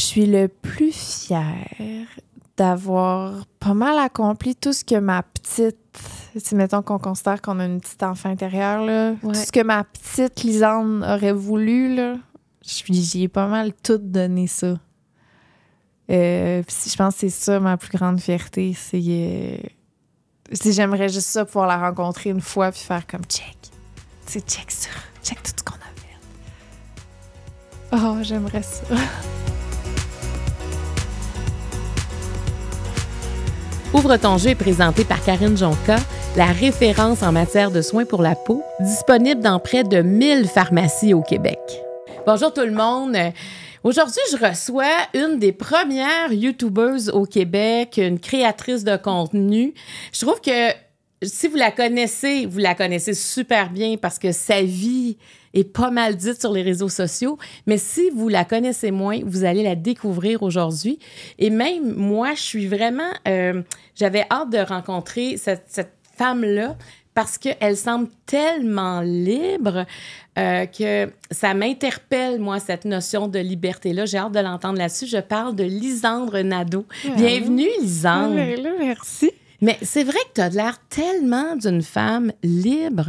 je suis le plus fière d'avoir pas mal accompli tout ce que ma petite, si mettons qu'on considère qu'on a une petite enfant intérieure, là, tout ce que ma petite Lisanne aurait voulu, là, j'y ai pas mal tout donné ça. Euh, je pense que c'est ça ma plus grande fierté, c'est euh, j'aimerais juste ça pouvoir la rencontrer une fois puis faire comme check, c'est check ça, check tout ce qu'on a fait. Oh, j'aimerais ça. Ouvre ton jeu est présenté par Karine Jonca, la référence en matière de soins pour la peau, disponible dans près de 1000 pharmacies au Québec. Bonjour tout le monde. Aujourd'hui, je reçois une des premières YouTubeuses au Québec, une créatrice de contenu. Je trouve que si vous la connaissez, vous la connaissez super bien parce que sa vie, est pas mal dite sur les réseaux sociaux, mais si vous la connaissez moins, vous allez la découvrir aujourd'hui. Et même moi, je suis vraiment, euh, j'avais hâte de rencontrer cette, femme-là parce qu'elle semble tellement libre euh, que ça m'interpelle, moi, cette notion de liberté-là. J'ai hâte de l'entendre là-dessus. Je parle de Lisandre Nadeau. Bienvenue, Lisandre. Ben merci. Mais c'est vrai que tu as l'air tellement d'une femme libre.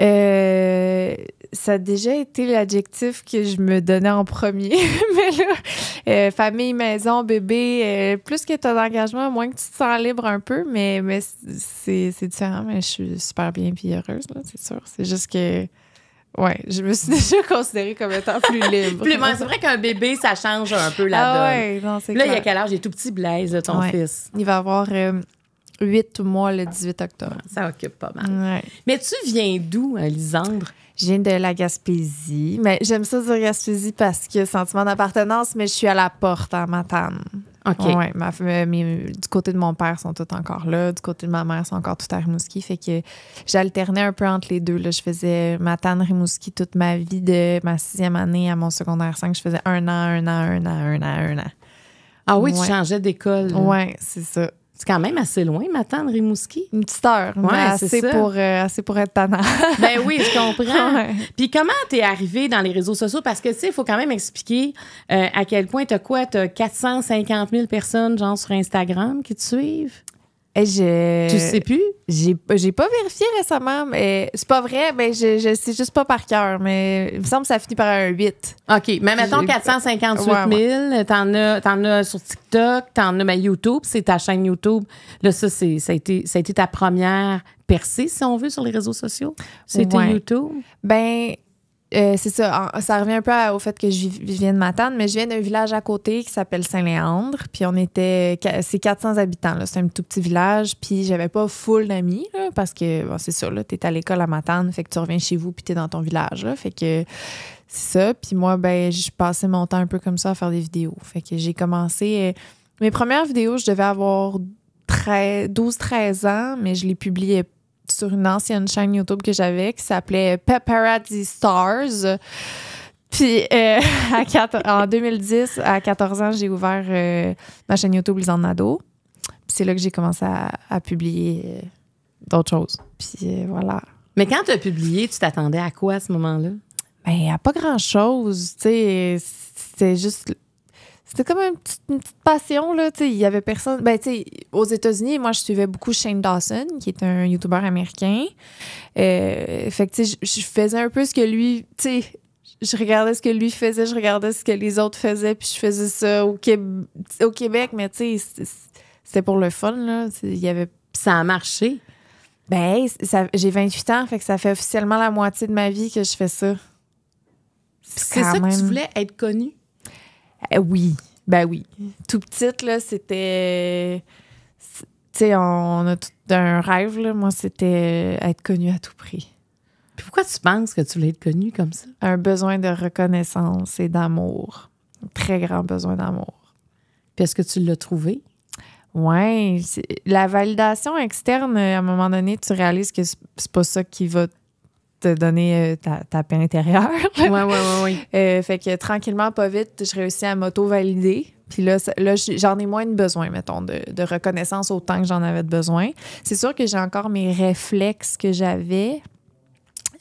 Euh, ça a déjà été l'adjectif que je me donnais en premier. Mais là, euh, famille, maison, bébé, euh, plus que ton engagement, moins que tu te sens libre un peu, mais, mais c'est différent. Mais je suis super bien puis heureuse, c'est sûr. C'est juste que. Ouais, je me suis déjà considérée comme étant plus libre. plus, c'est vrai qu'un bébé, ça change un peu la ah donne. là, il y a quel âge? Il tout petit, Blaise, de ton fils. Il va avoir. 8 euh, mois le 18 octobre. Ça occupe pas mal. Mais tu viens d'où, Lisandre? Je viens de la Gaspésie, mais j'aime ça dire Gaspésie parce que sentiment d'appartenance, mais je suis à la porte à Matane. OK. Ouais, ma, euh, du côté de mon père, sont tous encore là. Du côté de ma mère, sont encore tout à Rimouski. Fait que j'alternais un peu entre les deux. Là. Je faisais Matane Rimouski toute ma vie de ma sixième année à mon secondaire 5. Je faisais un an, un an, un an, un an, un an. Ah oui, tu changeais d'école. Oui, c'est ça. C'est quand même assez loin, ma tante Rimouski. Une petite heure. Ouais, mais assez, Pour, euh, pour être tannant. ben oui, je comprends. Puis comment t'es arrivé dans les réseaux sociaux? Parce que, tu sais, il faut quand même expliquer euh, à quel point t'as quoi? T'as 450 000 personnes, genre, sur Instagram qui te suivent? Je... Tu sais plus? J'ai, j'ai pas vérifié récemment, mais c'est pas vrai, mais je, je sais juste pas par cœur. Mais il me semble que ça finit par un 8. OK. Mais mettons 458 000, t'en as, as sur TikTok, t'en as mais ben, YouTube, c'est ta chaîne YouTube. Là, ça, c'est, ça, a été, ça a été ta première percée, si on veut, sur les réseaux sociaux. C'était YouTube. Ben, euh, c'est ça, ça revient un peu au fait que je, viens de Matane, mais je viens d'un village à côté qui s'appelle Saint-Léandre. Puis on était, c'est 400 habitants, c'est un tout petit village. Puis j'avais pas full d'amis, parce que, c'est sûr, là, es à l'école à Matane, fait que tu reviens chez vous, puis es dans ton village, fait que c'est ça. Puis moi, ben, je passais mon temps un peu comme ça à faire des vidéos. Fait que j'ai commencé, euh, mes premières vidéos, je devais avoir 12-13 ans, mais je les publiais pas sur une ancienne chaîne YouTube que j'avais qui s'appelait Paparazzi Stars. Puis euh, en 2010, à 14 ans, j'ai ouvert euh, ma chaîne YouTube Les Ado. Puis c'est là que j'ai commencé à, publier euh, d'autres choses. Puis voilà. Mais quand tu as publié, tu t'attendais à quoi à ce moment-là? Ben, à pas grand-chose. Tu sais, c'était juste c'était comme une petite, passion là tu il y avait personne ben tu aux États-Unis moi je suivais beaucoup Shane Dawson qui est un YouTuber américain euh, fait que tu je faisais un peu ce que lui tu sais je regardais ce que lui faisait je regardais ce que les autres faisaient puis je faisais ça au, Québec mais tu sais c'était pour le fun là il y avait ça a marché ben j'ai 28 ans fait que ça fait officiellement la moitié de ma vie que je fais ça c'est ça que tu voulais être connu eh oui, ben oui. Tout petite, là, c'était. Tu sais, on a tout un rêve, là. Moi, c'était euh, être connue à tout prix. Puis pourquoi tu penses que tu voulais être connue comme ça? Un besoin de reconnaissance et d'amour. Un très grand besoin d'amour. Puis est-ce que tu l'as trouvé? Oui. La validation externe, à un moment donné, tu réalises que c'est pas ça qui va te donner euh, ta, paix intérieure. Oui, oui, oui. fait que tranquillement, pas vite, je réussis à m'auto-valider. Puis là, j'en ai moins de besoin, mettons, de, reconnaissance autant que j'en avais de besoin. C'est sûr que j'ai encore mes réflexes que j'avais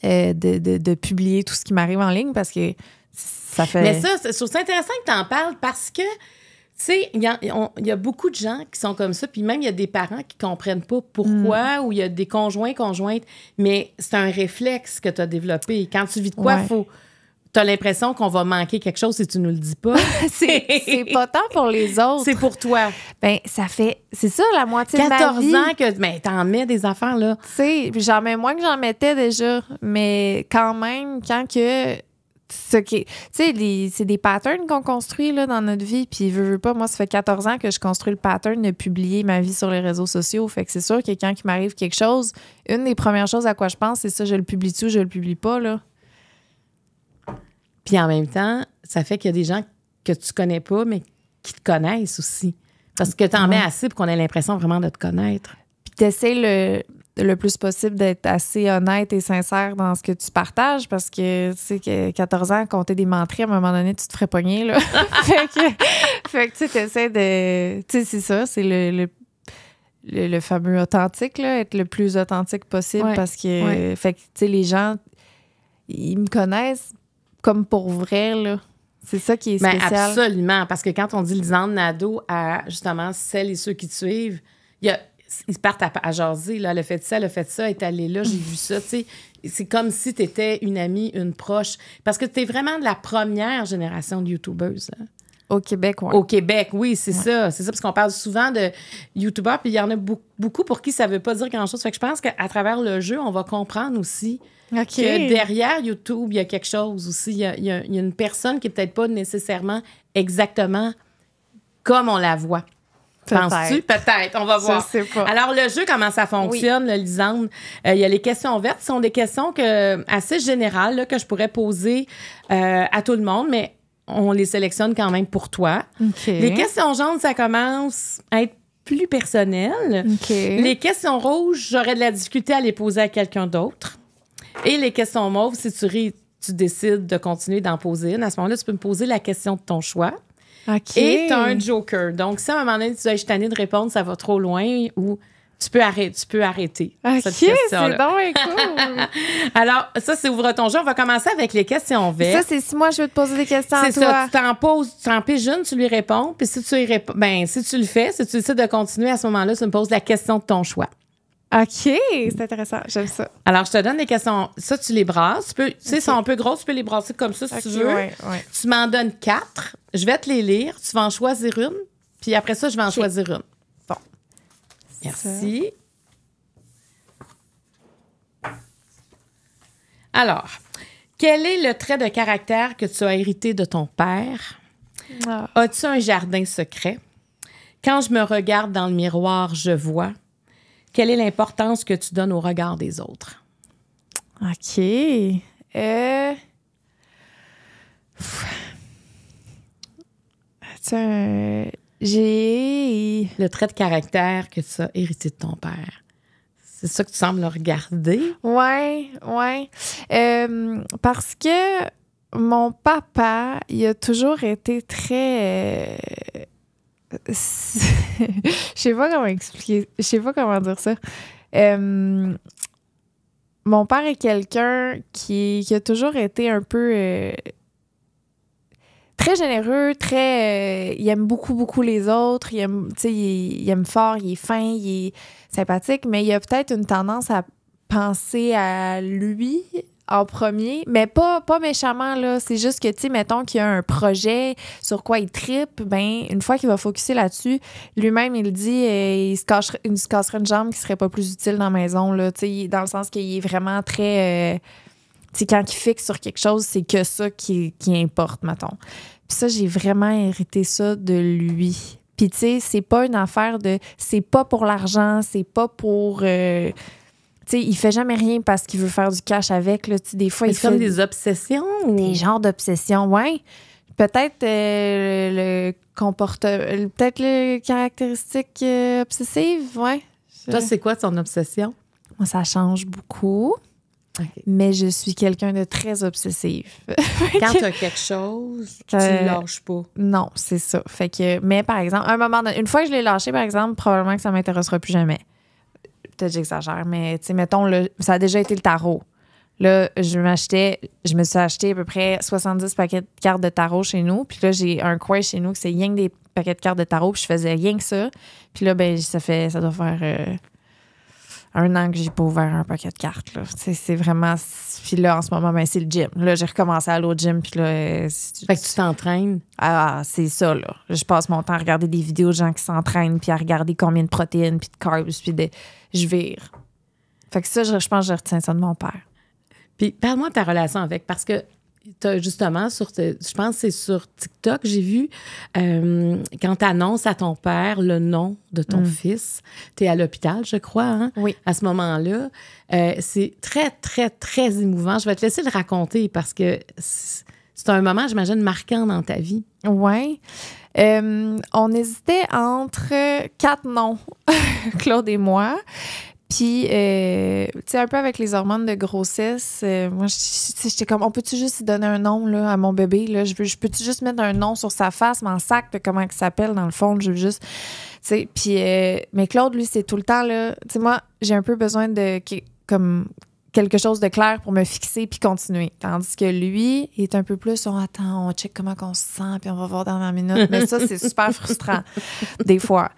euh, de, de, publier tout ce qui m'arrive en ligne parce que ça fait. Mais ça, c'est intéressant que tu en parles parce que tu sais, il y, a beaucoup de gens qui sont comme ça, puis même il y a des parents qui comprennent pas pourquoi, mm. ou il y a des conjoints, conjointes, mais c'est un réflexe que tu as développé. Quand tu vis de quoi, faut. Tu as l'impression qu'on va manquer quelque chose si tu nous le dis pas. c'est pas tant pour les autres. C'est pour toi. Ben, ça fait. C'est ça, la moitié de ma vie. ans que. Ben, en mets des affaires, là. Tu sais, j'en mets moins que j'en mettais déjà. Mais quand même, quand que ce qui c'est des patterns qu'on construit là, dans notre vie. Puis, veux, veux pas, moi, ça fait 14 ans que je construis le pattern de publier ma vie sur les réseaux sociaux. Fait que c'est sûr que quand il m'arrive quelque chose, une des premières choses à quoi je pense, c'est ça, je le publie tout, ou je le publie pas, là. Puis en même temps, ça fait qu'il y a des gens que tu connais pas, mais qui te connaissent aussi. Parce que tu en mets assez pour qu'on ait l'impression vraiment de te connaître. Puis t'essaies le, le plus possible d'être assez honnête et sincère dans ce que tu partages parce que, tu sais, que 14 ans, compter des menteries, à un moment donné, tu te ferais pogner, là. fait que, fait que tu essaies de. Tu sais, c'est ça, c'est le, le, fameux authentique, là, être le plus authentique possible parce que, fait que, tu sais, les gens, ils me connaissent comme pour vrai, là. C'est ça qui est ben, spécial. absolument, parce que quand on dit le disant Nado à justement celles et ceux qui te suivent, il y a ils partent à, à, jaser, là, le a fait ça, le fait fait ça, est allé là, j'ai vu ça, tu sais. C'est comme si tu étais une amie, une proche. Parce que tu es vraiment de la première génération de YouTubeuses. Au Québec, oui. Au Québec, oui, c'est ça. C'est ça, parce qu'on parle souvent de YouTubeurs, puis il y en a beaucoup pour qui ça veut pas dire grand-chose. Fait que je pense qu'à travers le jeu, on va comprendre aussi que derrière YouTube, il y a quelque chose aussi. Il y a, il y a une personne qui est peut-être pas nécessairement exactement comme on la voit. Penses-tu? Peut-être. On va voir. Alors, le jeu, comment ça fonctionne, euh, il y a les questions vertes. Ce sont des questions assez générales que je pourrais poser euh, à tout le monde, mais on les sélectionne quand même pour toi. Les questions jaunes, ça commence à être plus personnel. Les questions rouges, j'aurais de la difficulté à les poser à quelqu'un d'autre. Et les questions mauves, si tu tu décides de continuer d'en poser une. À ce moment-là, tu peux me poser la question de ton choix. Okay. Et tu un joker. Donc, si à un moment donné, tu as je suis de répondre, ça va trop loin ou tu peux arrêter. Tu peux arrêter c'est bon et Alors, ça, c'est ouvre ton jeu. On va commencer avec les questions vertes. Ça, c'est si moi, je veux te poser des questions C'est ça. Tu t'en poses, tu t'en tu lui réponds. Puis si tu, y réponds, ben, si tu le fais, si tu décides de continuer à ce moment-là, tu me poses la question de ton choix. OK, c'est intéressant. J'aime ça. Alors, je te donne des questions. Ça, tu les brasses. Tu peux, sais, sont un peu grosses, tu peux les brasser comme ça si tu veux. Tu m'en donnes quatre. Je vais te les lire. Tu vas en choisir une. Puis après ça, je vais en choisir une. Bon. Merci. Alors, quel est le trait de caractère que tu as hérité de ton père? Ah. As-tu un jardin secret? Quand je me regarde dans le miroir, je vois. Quelle est l'importance que tu donnes au regard des autres? OK. Euh, Tiens, j'ai. Le trait de caractère que tu as hérité de ton père. C'est ça que tu sembles regarder? Oui, oui. Euh, parce que mon papa, il a toujours été très. Euh, je sais pas comment expliquer, je sais pas comment dire ça. Euh, mon père est quelqu'un qui, a toujours été un peu euh, très généreux, très. Euh, il aime beaucoup, beaucoup les autres. Il aime, il aime fort, il est fin, il est sympathique, mais il a peut-être une tendance à penser à lui en premier, mais pas, pas méchamment, là. C'est juste que, tu sais, mettons qu'il y a un projet sur quoi il tripe, ben, une fois qu'il va focuser là-dessus, lui-même, il dit, euh, il, se casserait une jambe qui serait pas plus utile dans la maison, là. Tu sais, dans le sens qu'il est vraiment très. Euh, tu sais, quand il fixe sur quelque chose, c'est que ça qui, importe, mettons. Puis ça, j'ai vraiment hérité ça de lui. Puis, tu sais, c'est pas une affaire de. C'est pas pour l'argent, c'est pas pour. Euh, sais, il fait jamais rien parce qu'il veut faire du cash avec. Là, des fois, il fait comme des obsessions. Des genres d'obsessions, ouais. Peut-être euh, le comportement, peut-être les caractéristiques euh, obsessives, ouais. Toi, c'est quoi ton obsession? Moi, ça change beaucoup. Mais je suis quelqu'un de très obsessif. Quand tu as quelque chose, tu ne euh, lâches pas. Non, c'est ça. Fait que, mais par exemple, un moment une fois que je l'ai lâché, par exemple, probablement que ça ne m'intéressera plus jamais peut-être j'exagère, mais tu sais, mettons, le, ça a déjà été le tarot. Là, je m'achetais, je me suis acheté à peu près 70 paquets de cartes de tarot chez nous. Puis là, j'ai un coin chez nous que c'est rien que des paquets de cartes de tarot. Puis je faisais rien que ça. Puis là, ben, ça fait, ça doit faire euh, un an que j'ai pas ouvert un paquet de cartes. Là. C'est vraiment. Puis là, en ce moment, ben, c'est le gym. Là, j'ai recommencé à aller au gym. Puis là. Euh, fait que tu t'entraînes. Ah, c'est ça, là. Je passe mon temps à regarder des vidéos de gens qui s'entraînent. Puis à regarder combien de protéines, puis de carbs, puis de je vire. Fait que ça, je, pense que je retiens ça de mon père. Puis parle-moi de ta relation avec, parce que justement, sur je pense que c'est sur TikTok, j'ai vu, euh, quand tu annonces à ton père le nom de ton mm. fils, tu es à l'hôpital, je crois, hein, à ce moment-là. Euh, c'est très, très, très émouvant. Je vais te laisser le raconter parce que c'est un moment, j'imagine, marquant dans ta vie. Oui. Euh, on hésitait entre quatre noms, Claude et moi. Puis, euh, tu sais, un peu avec les hormones de grossesse, euh, moi, j'étais comme, on peut-tu juste donner un nom là, à mon bébé? Là? Je, peux-tu juste mettre un nom sur sa face, mon sac de comment il s'appelle, dans le fond? Je veux juste. Tu sais, puis, mais Claude, lui, c'est tout le temps, là. Tu sais, moi, j'ai un peu besoin de. Comme quelque chose de clair pour me fixer puis continuer. Tandis que lui, est un peu plus, on oh, attend, on check comment on se sent, puis on va voir dans la minute. Mais ça, c'est super frustrant, des fois.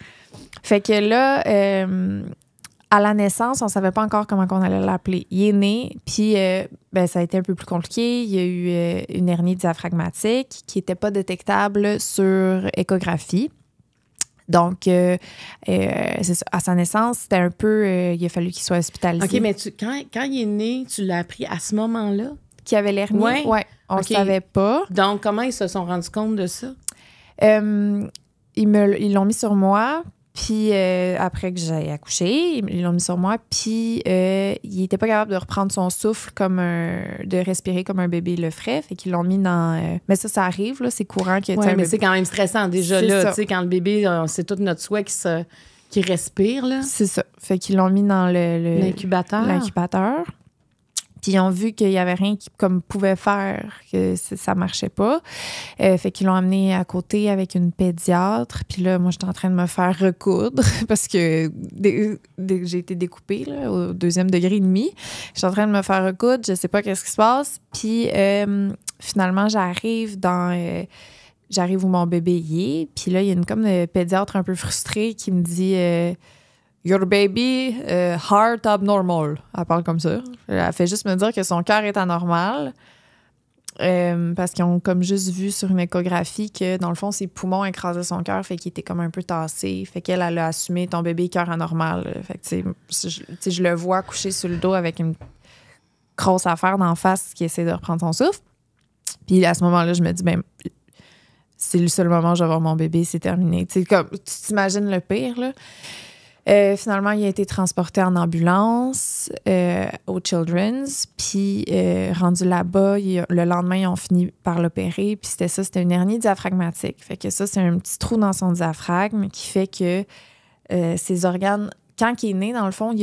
Fait que là, euh, à la naissance, on savait pas encore comment on allait l'appeler. Il est né, puis euh, ben, ça a été un peu plus compliqué. Il y a eu euh, une hernie diaphragmatique qui n'était pas détectable sur échographie. Donc, euh, euh, à sa naissance, c'était un peu. Euh, il a fallu qu'il soit hospitalisé. OK, mais quand, quand il est né, tu l'as appris à ce moment-là? Qu'il avait l'air Oui. on ne le savait pas. Donc, comment ils se sont rendus compte de ça? ils l'ont mis sur moi, puis euh, après que j'ai accouché, ils l'ont mis sur moi. Puis euh, il était pas capable de reprendre son souffle comme un, de respirer comme un bébé le ferait. Fait qu'ils l'ont mis dans. Euh, mais ça, ça arrive là. C'est courant que. Ouais, mais c'est quand même stressant déjà là. Tu sais, quand le bébé, c'est tout notre souhait qui se qui respire là. C'est ça. Fait qu'ils l'ont mis dans le l'incubateur. L'incubateur. Puis ils ont vu qu'il n'y avait rien qui comme pouvait faire, que ça marchait pas. Euh, fait qu'ils l'ont amené à côté avec une pédiatre. Puis là, moi, j'étais en train de me faire recoudre parce que j'ai été découpée au deuxième degré et demi. J'étais en train de me faire recoudre, je sais pas qu'est-ce qui se passe. Puis euh, finalement, j'arrive dans... Euh, j'arrive où mon bébé y est. Puis là, il y a une comme pédiatre un peu frustrée qui me dit Your baby euh, heart abnormal. Elle parle comme ça. Elle fait juste me dire que son cœur est anormal. Euh, parce qu'ils ont comme juste vu sur une échographie que dans le fond ses poumons écrasaient son cœur, fait qu'il était comme un peu tassé, fait qu'elle elle a assumé ton bébé cœur anormal. Fait que tu je, je le vois couché sur le dos avec une grosse affaire d'en face qui essaie de reprendre son souffle. Puis à ce moment-là, je me dis ben c'est le seul moment où je vais voir mon bébé, c'est terminé. comme tu t'imagines le pire là. Euh, finalement, il a été transporté en ambulance euh, au Children's. Puis, euh, rendu là-bas, le lendemain, ils ont fini par l'opérer. Puis, c'était ça, c'était une hernie diaphragmatique. Fait que ça, c'est un petit trou dans son diaphragme qui fait que ses organes, quand il est né, dans le fond,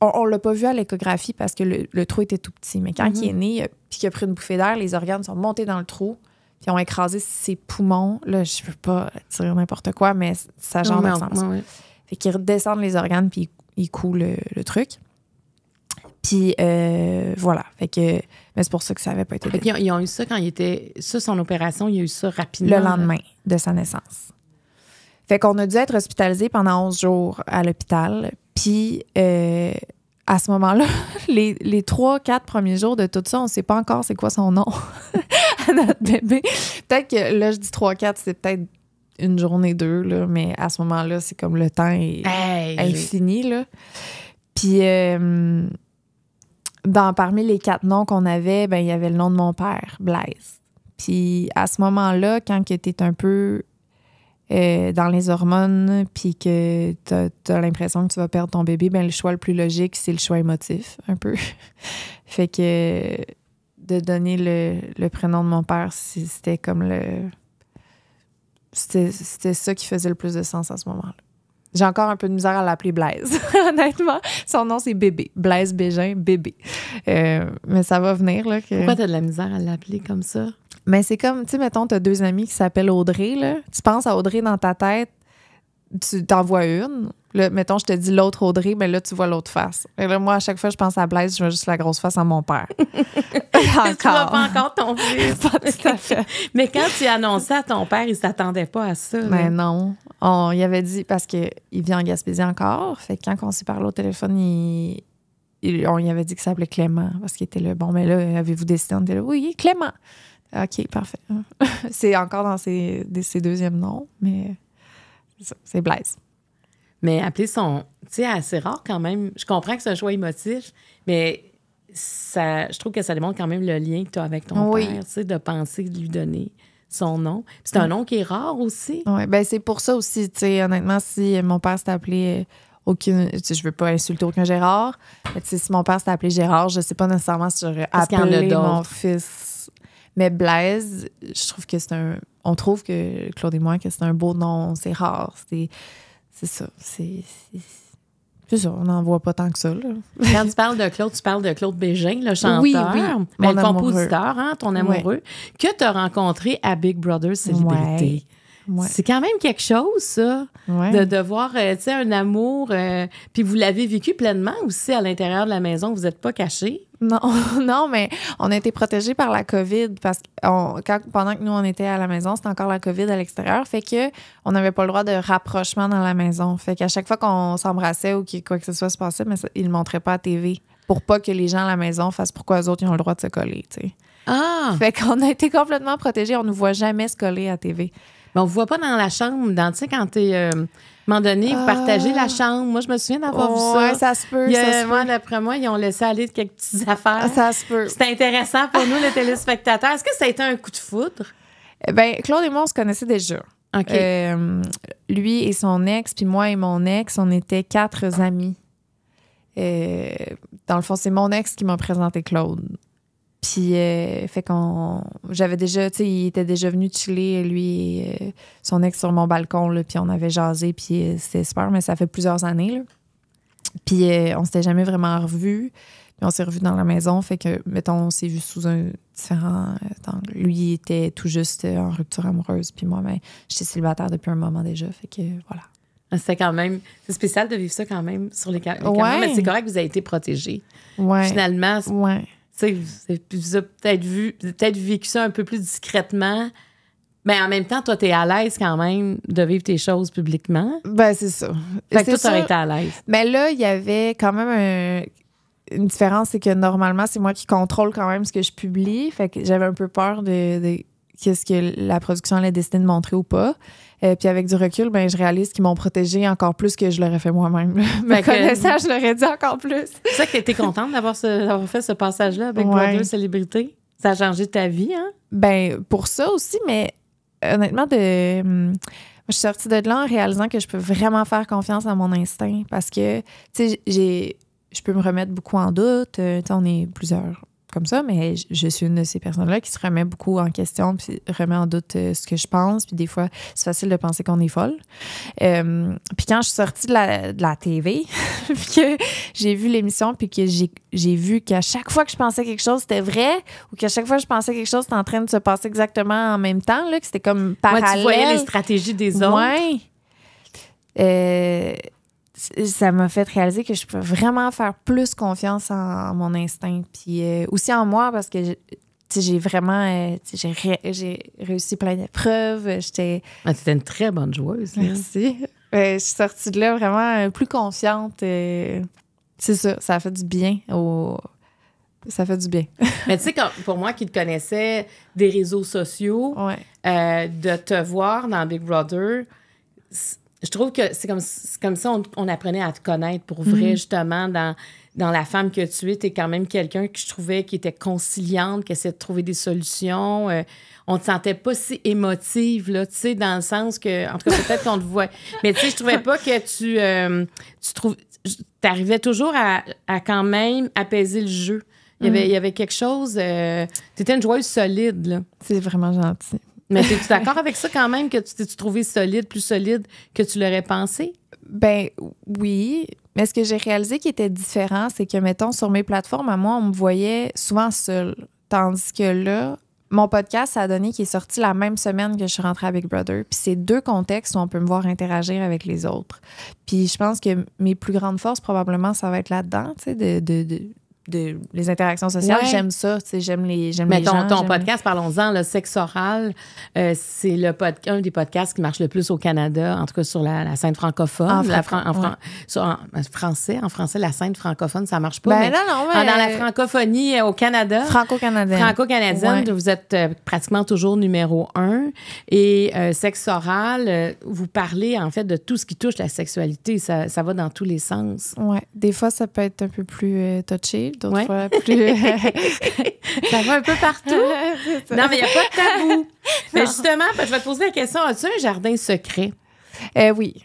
on ne l'a pas vu à l'échographie parce que le, trou était tout petit. Mais quand il mhm. est né, puis qu'il a pris une bouffée d'air, les organes sont montés dans le trou puis ont écrasé ses poumons. Là, je veux pas dire n'importe quoi, mais ça genre de sens. Fait qu'ils redescendent les organes puis ils coulent le, truc. Puis euh, voilà. Fait que, mais c'est pour ça que ça n'avait pas été. ils, ont, eu ça quand il était. Ça, son opération, il y a eu ça rapidement. Le lendemain de sa naissance. Fait qu'on a dû être hospitalisé pendant 11 jours à l'hôpital. Puis euh, à ce moment-là, les, les 3-4 premiers jours de tout ça, on ne sait pas encore c'est quoi son nom à notre bébé. Peut-être que là, je dis 3-4, c'est peut-être une journée, deux, là, mais à ce moment-là, c'est comme le temps est fini, Là. Puis, euh, dans, parmi les quatre noms qu'on avait, ben, il y avait le nom de mon père, Blaise. Puis, à ce moment-là, quand tu es un peu euh, dans les hormones, puis que tu as, l'impression que tu vas perdre ton bébé, ben, le choix le plus logique, c'est le choix émotif, un peu. fait que de donner le, le prénom de mon père, c'était comme le c'était ça qui faisait le plus de sens à ce moment-là. J'ai encore un peu de misère à l'appeler Blaise. Honnêtement, son nom c'est Bébé. Blaise Bégin, Bébé. Euh, mais ça va venir. Là, Pourquoi t'as de la misère à l'appeler comme ça? Mais c'est comme, tu sais, mettons, t'as deux amis qui s'appellent Audrey. Là. Tu penses à Audrey dans ta tête, tu t'envoies une mettons, je te dis l'autre Audrey, mais là, tu vois l'autre face. Et moi, à chaque fois, je pense à Blaise, je vois juste la grosse face à mon père. encore. Tu vois pas encore ton fils. pas tout à mais quand tu annonçais à ton père, il s'attendait pas à ça. Mais ben non. On y avait dit, parce qu'il vient en Gaspésie encore, fait quand on s'est parlé au téléphone, on y avait dit que ça s'appelait Clément parce qu'il était là. Bon, mais là, avez-vous décidé? On oui, Clément. OK, parfait. c'est encore dans ses, ses deuxièmes noms, mais c'est Blaise. Mais appeler son. Tu sais, assez rare quand même. Je comprends que c'est un choix émotif, mais ça, je trouve que ça démontre quand même le lien que tu as avec ton père, tu de penser de lui donner son nom. C'est un mm. nom qui est rare aussi. Oui, ben c'est pour ça aussi, tu sais, honnêtement, si mon père s'est appelé euh, aucune, je veux pas insulter aucun Gérard, tu si mon père s'est appelé Gérard, je sais pas nécessairement si j'aurais appelé mon fils. Mais Blaise, je trouve que c'est un, on trouve que Claude et moi que c'est un beau nom, c'est rare, c'est c'est ça. C'est. ça, on n'en voit pas tant que ça. Là. Quand tu parles de Claude, tu parles de Claude Bégin, le chanteur, oui, ben, le compositeur, hein, ton amoureux, que tu as rencontré à Big Brother Célébrité. C'est quand même quelque chose, ça, de, de, voir euh, un amour. Euh, puis vous l'avez vécu pleinement aussi à l'intérieur de la maison, vous n'êtes pas caché. Non, non, mais on a été protégés par la COVID parce que pendant que nous, on était à la maison, c'était encore la COVID à l'extérieur. Fait que on n'avait pas le droit de rapprochement dans la maison. Fait qu'à chaque fois qu'on s'embrassait ou que quoi que ce soit se passait, mais ils ne le montraient pas à TV pour pas que les gens à la maison fassent pourquoi eux autres, ils ont le droit de se coller, tu Ah! Fait qu'on a été complètement protégés. On ne voit jamais se coller à TV. Mais on ne voit pas dans la chambre, dans, tu sais, quand t'es... Euh, un moment donné, vous partagez la ah. chambre. Moi, je me souviens d'avoir vu ça. ça se peut. Il y moi, d'après moi, ils ont laissé aller quelques petites affaires. Ça se peut. C'était intéressant pour nous, les téléspectateurs. Est-ce que ça a été un coup de foudre? Eh ben, Claude et moi, on se connaissait déjà. OK. Euh, lui et son ex, puis moi et mon ex, on était quatre amis. Euh, dans le fond, c'est mon ex qui m'a présenté Claude. Puis, euh, fait qu'on. J'avais déjà. Tu sais, il était déjà venu chiller, lui, et, euh, son ex sur mon balcon, là, puis on avait jasé, puis euh, c'était super, mais ça fait plusieurs années, là. Puis, on s'était jamais vraiment revus. Puis, on s'est revus dans la maison. Fait que, mettons, on s'est vu sous un différent angle. Lui, était tout juste en rupture amoureuse, puis moi, ben, j'étais célibataire depuis un moment déjà. Fait que, voilà. Ah, c'était quand même. C'est spécial de vivre ça quand même sur les, mais c'est correct que vous avez été protégé. Ouais. Finalement, ouais sais, vous avez peut-être vu, peut-être vécu ça un peu plus discrètement. Mais en même temps, toi, t'es à l'aise quand même de vivre tes choses publiquement. Ben, c'est ça. Fait que toi, t'aurais été à l'aise. Mais là, il y avait quand même une différence, c'est que normalement, c'est moi qui contrôle quand même ce que je publie. Fait que j'avais un peu peur de, qu'est-ce que la production allait décider de montrer ou pas. Euh, puis avec du recul, ben, je réalise qu'ils m'ont protégée encore plus que je l'aurais fait moi-même. Mais connaissant, je l'aurais dit encore plus. C'est ça que tu contente d'avoir, fait ce passage-là avec ouais. deux célébrités? Ça a changé ta vie, hein? Ben, pour ça aussi, mais honnêtement, de. Hum, je suis sortie de là en réalisant que je peux vraiment faire confiance à mon instinct parce que, tu sais, j'ai je peux me remettre beaucoup en doute. Euh, sais, on est plusieurs comme ça, mais je, suis une de ces personnes-là qui se remet beaucoup en question, puis remet en doute euh, ce que je pense, puis des fois, c'est facile de penser qu'on est folle. Euh, puis quand je suis sortie de la, de la TV, puis que j'ai vu l'émission, puis que j'ai vu qu'à chaque fois que je pensais quelque chose, c'était vrai, ou qu'à chaque fois que je pensais quelque chose, c'était en train de se passer exactement en même temps, là, que c'était comme parallèle. tu les stratégies des autres. Ouais. Euh, ça m'a fait réaliser que je peux vraiment faire plus confiance en, mon instinct, puis euh, aussi en moi, parce que j'ai vraiment euh, j'ai, réussi plein d'épreuves. J'étais. Ah, une très bonne joueuse. Hein. Merci. je suis sortie de là vraiment euh, plus confiante. c'est ça, ça fait du bien au, ça fait du bien. Mais tu sais, pour moi qui te connaissais des réseaux sociaux, de te voir dans Big Brother, je trouve que c'est comme, comme ça on, apprenait à te connaître pour vrai, mm. justement, dans, dans la femme que tu es. Tu es quand même quelqu'un que je trouvais qui était conciliante, qui essayait de trouver des solutions. Euh, on ne te sentait pas si émotive, là, tu sais, dans le sens que, en tout cas, peut-être qu'on te voit. Mais tu sais, je trouvais pas que tu, euh, tu Tu arrivais toujours à, à, quand même apaiser le jeu. Il y, avait, mm. il y avait quelque chose. Euh, tu étais une joueuse solide, là. C'est vraiment gentil. Mais es-tu d'accord avec ça quand même, que tu t'es trouvé solide, plus solide que tu l'aurais pensé? Ben oui. Mais ce que j'ai réalisé qui était différent, c'est que, mettons, sur mes plateformes, à moi, on me voyait souvent seule. Tandis que là, mon podcast, ça a donné qui est sorti la même semaine que je suis rentrée avec Brother. Puis c'est deux contextes où on peut me voir interagir avec les autres. Puis je pense que mes plus grandes forces, probablement, ça va être là-dedans, tu sais, de les interactions sociales. J'aime ça, j'aime les, j'aime Mais les ton, ton podcast, parlons-en, le sexe oral, euh, c'est le pod, un des podcasts qui marche le plus au Canada, en tout cas sur la, scène francophone. En, français, en français, la scène francophone, ça marche pas. Ben mais non, non, dans la francophonie euh, au Canada. Franco-canadienne. Franco-canadienne, vous êtes euh, pratiquement toujours numéro un. Et sexe oral, vous parlez en fait de tout ce qui touche la sexualité. Ça, ça va dans tous les sens. Oui. Des fois, ça peut être un peu plus touché plus. ça va un peu partout. non, mais il n'y a pas de tabou. mais justement, je vais te poser la question as-tu un jardin secret Eh Oui.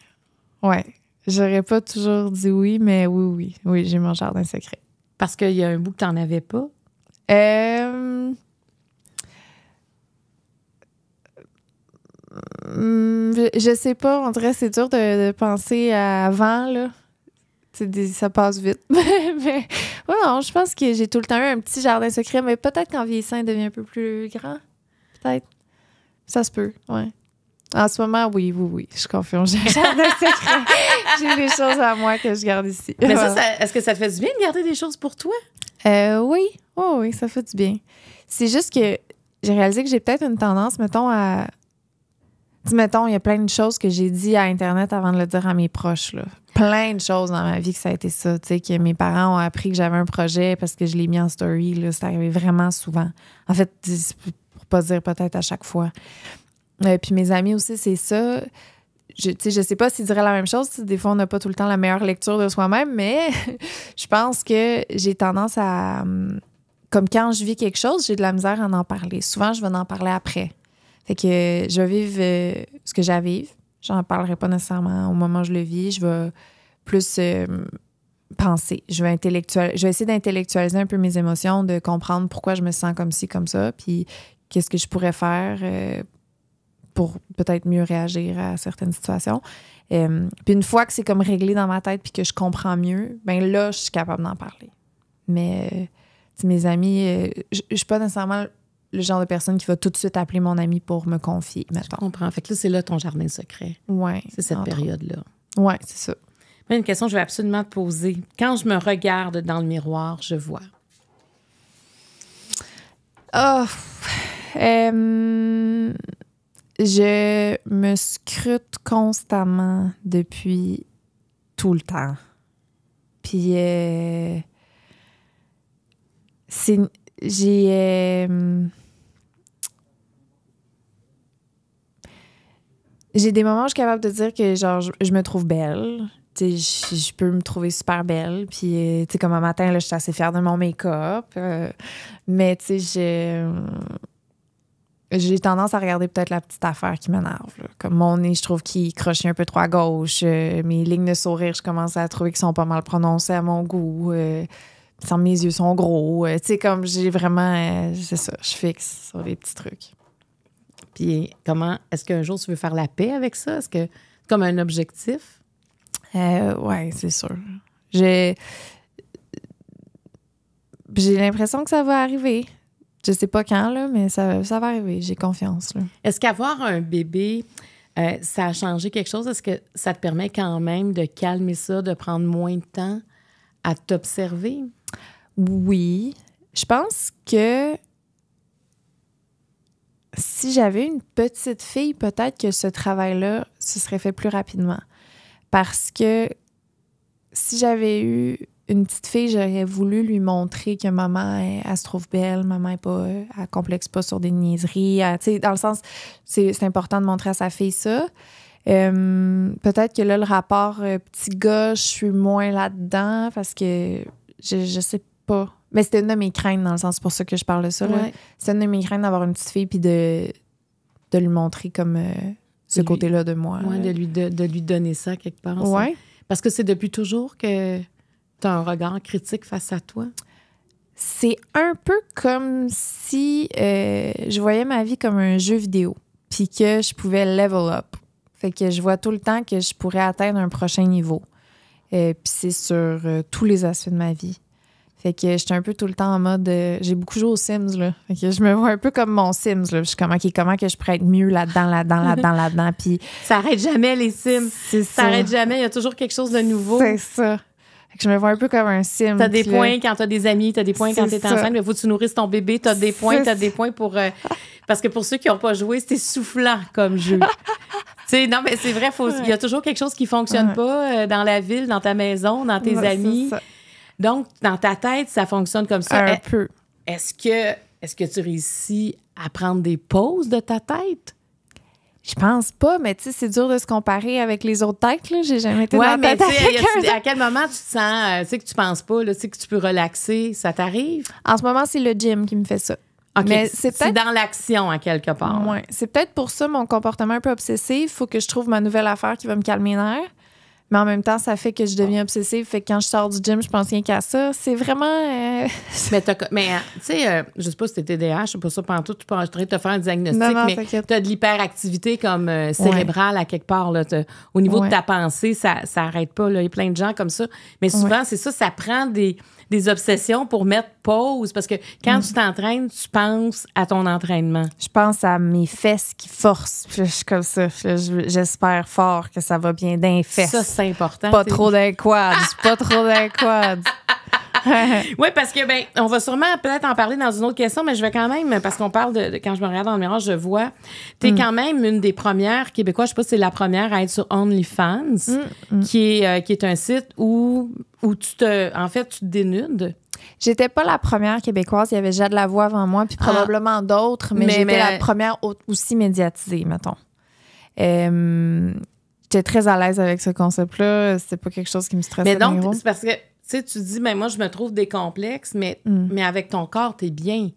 Ouais. J'aurais pas toujours dit oui, mais oui, oui. Oui, j'ai mon jardin secret. Parce qu'il y a un bout que tu n'en avais pas euh... Hmm, je sais pas, on c'est dur de, penser avant, là ça passe vite. je pense que j'ai tout le temps eu un petit jardin secret, mais peut-être qu'en vieillissant, il devient un peu plus grand. Peut-être. Ça se peut, ouais. En ce moment, oui, oui, oui, je confirme. J'ai J'ai des choses à moi que je garde ici. Mais est-ce que ça te fait du bien de garder des choses pour toi? Euh, oui, oh, oui, ça fait du bien. C'est juste que j'ai réalisé que j'ai peut-être une tendance, mettons, à Dis, mettons, il y a plein de choses que j'ai dit à Internet avant de le dire à mes proches. Là. Plein de choses dans ma vie que ça a été ça. Tu sais, que mes parents ont appris que j'avais un projet parce que je l'ai mis en story. Là. C'est arrivé vraiment souvent. En fait, pour pas dire peut-être à chaque fois. Euh, puis mes amis aussi, c'est ça. Je, je sais pas s'ils diraient la même chose. Des fois, on n'a pas tout le temps la meilleure lecture de soi-même, mais je pense que j'ai tendance à. Hum, comme quand je vis quelque chose, j'ai de la misère à en parler. Souvent, je vais en parler après. Fait que je vais vivre euh, ce que j'ai vivre. J'en parlerai pas nécessairement au moment où je le vis. Je vais plus euh, penser. Je vais, je vais essayer d'intellectualiser un peu mes émotions, de comprendre pourquoi je me sens comme ci, comme ça, puis qu'est-ce que je pourrais faire euh, pour peut-être mieux réagir à certaines situations. puis une fois que c'est comme réglé dans ma tête puis que je comprends mieux, ben là, je suis capable d'en parler. Mais mes amis, je, je suis pas nécessairement le genre de personne qui va tout de suite appeler mon ami pour me confier, mettons. Je comprends. Fait que là, c'est là ton jardin secret. Oui. C'est cette période-là. Oui, c'est ça. Mais une question que je vais absolument te poser. Quand je me regarde dans le miroir, je vois. Oh, je me scrute constamment depuis tout le temps. Puis, euh, c'est j'ai euh, J'ai des moments où je suis capable de dire que genre je, me trouve belle. Je, peux me trouver super belle. Puis, euh, comme un matin, je suis assez fière de mon make-up. Euh, mais, j'ai tendance à regarder peut-être la petite affaire qui m'énerve. Comme mon nez, je trouve qu'il crochait un peu trop à gauche. Euh, mes lignes de sourire, je commence à trouver qu'ils sont pas mal prononcées à mon goût. mes yeux sont gros. tu comme j'ai vraiment. c'est ça, je fixe sur les petits trucs comment est-ce qu'un jour tu veux faire la paix avec ça? Est-ce que comme un objectif? Euh, oui, c'est sûr. J'ai l'impression que ça va arriver. Je sais pas quand, là, mais ça, va arriver. J'ai confiance. Est-ce qu'avoir un bébé, euh, ça a changé quelque chose? Est-ce que ça te permet quand même de calmer ça, de prendre moins de temps à t'observer? Oui. Je pense que si j'avais une petite fille, peut-être que ce travail-là se serait fait plus rapidement. Parce que si j'avais eu une petite fille, j'aurais voulu lui montrer que maman, elle, se trouve belle, maman, elle, pas, complexe pas sur des niaiseries. dans le sens, c'est important de montrer à sa fille ça. Hum, peut-être que là, le rapport euh, petit gars, je suis moins là-dedans parce que je, je sais pas. Mais c'était une de mes craintes, dans le sens, pour ça que je parle de ça. c'est C'était une de mes craintes d'avoir une petite fille puis de, de lui montrer comme euh, ce côté-là de moi. Oui, de euh. lui, de, lui donner ça quelque part. Oui. Parce que c'est depuis toujours que tu as un regard critique face à toi. C'est un peu comme si euh, je voyais ma vie comme un jeu vidéo, puis que je pouvais level up. Fait que je vois tout le temps que je pourrais atteindre un prochain niveau. puis c'est sur tous les aspects de ma vie. Fait que j'étais un peu tout le temps en mode. Euh, j'ai beaucoup joué aux Sims, là. Fait que je me vois un peu comme mon Sims, là. Je suis comme, comment que je pourrais être mieux là-dedans, là-dedans, là-dedans, là-dedans. Puis. Ça arrête jamais, les Sims. ça. arrête jamais. Il y a toujours quelque chose de nouveau. C'est ça. que je me vois un peu comme un Sim. T'as des points quand t'as des amis, t'as des points quand t'es enceinte, mais faut que tu nourrisses ton bébé. T'as des points, t'as des points pour. Euh, parce que pour ceux qui n'ont pas joué, c'était soufflant comme jeu. T'sais, non, mais c'est vrai, il y a toujours quelque chose qui fonctionne pas euh, dans la ville, dans ta maison, dans tes amis. Donc, dans ta tête, ça fonctionne comme ça. Un peu. Est-ce que, est que tu réussis à prendre des pauses de ta tête? Je pense pas, mais tu sais, c'est dur de se comparer avec les autres têtes. J'ai jamais été dans mais tête À quel moment tu te sens, euh, tu sais, que tu penses pas, tu sais, que tu peux relaxer, ça t'arrive? En ce moment, c'est le gym qui me fait ça. mais c'est, dans l'action, à quelque part. c'est peut-être pour ça mon comportement un peu obsessif. Il faut que je trouve ma nouvelle affaire qui va me calmer nerfs mais en même temps, ça fait que je ah. deviens obsessive. Fait que quand je sors du gym, je pense rien qu'à ça. C'est vraiment. Euh, mais euh, tu sais, euh, je sais pas si t'es TDAH, je sais pas ça pendant tout, tu te faire un diagnostic, mais t'as de l'hyperactivité comme cérébrale à quelque part. Là, au niveau de ta pensée, ça, ça arrête pas. Il y a plein de gens comme ça. Mais souvent, c'est ça, ça prend des des obsessions pour mettre pause? Parce que quand mm. tu t'entraînes, tu penses à ton entraînement. Je pense à mes fesses qui forcent. Je suis comme ça. J'espère fort que ça va bien d'un fesses. Ça, c'est important. Pas trop d'un quad. pas trop d'un quad oui, parce que, ben, on va sûrement peut-être en parler dans une autre question, mais je vais quand même, parce qu'on parle de, quand je me regarde dans le miroir, je vois, tu es mm. quand même une des premières Québécoises... je sais pas si c'est la première à être sur OnlyFans, mm, mm. Qui, est, euh, qui est un site où, où tu te, en fait, tu te dénudes. J'étais pas la première québécoise. Il y avait déjà de la voix avant moi, puis ah. probablement d'autres, mais, j'étais la première aussi médiatisée, mettons. Euh, j'étais très à l'aise avec ce concept-là. C'était pas quelque chose qui me stressait. Mais donc, c'est parce que sais, tu dis, mais ben, moi, je me trouve des complexes, mm. mais, avec ton corps, t'es bien.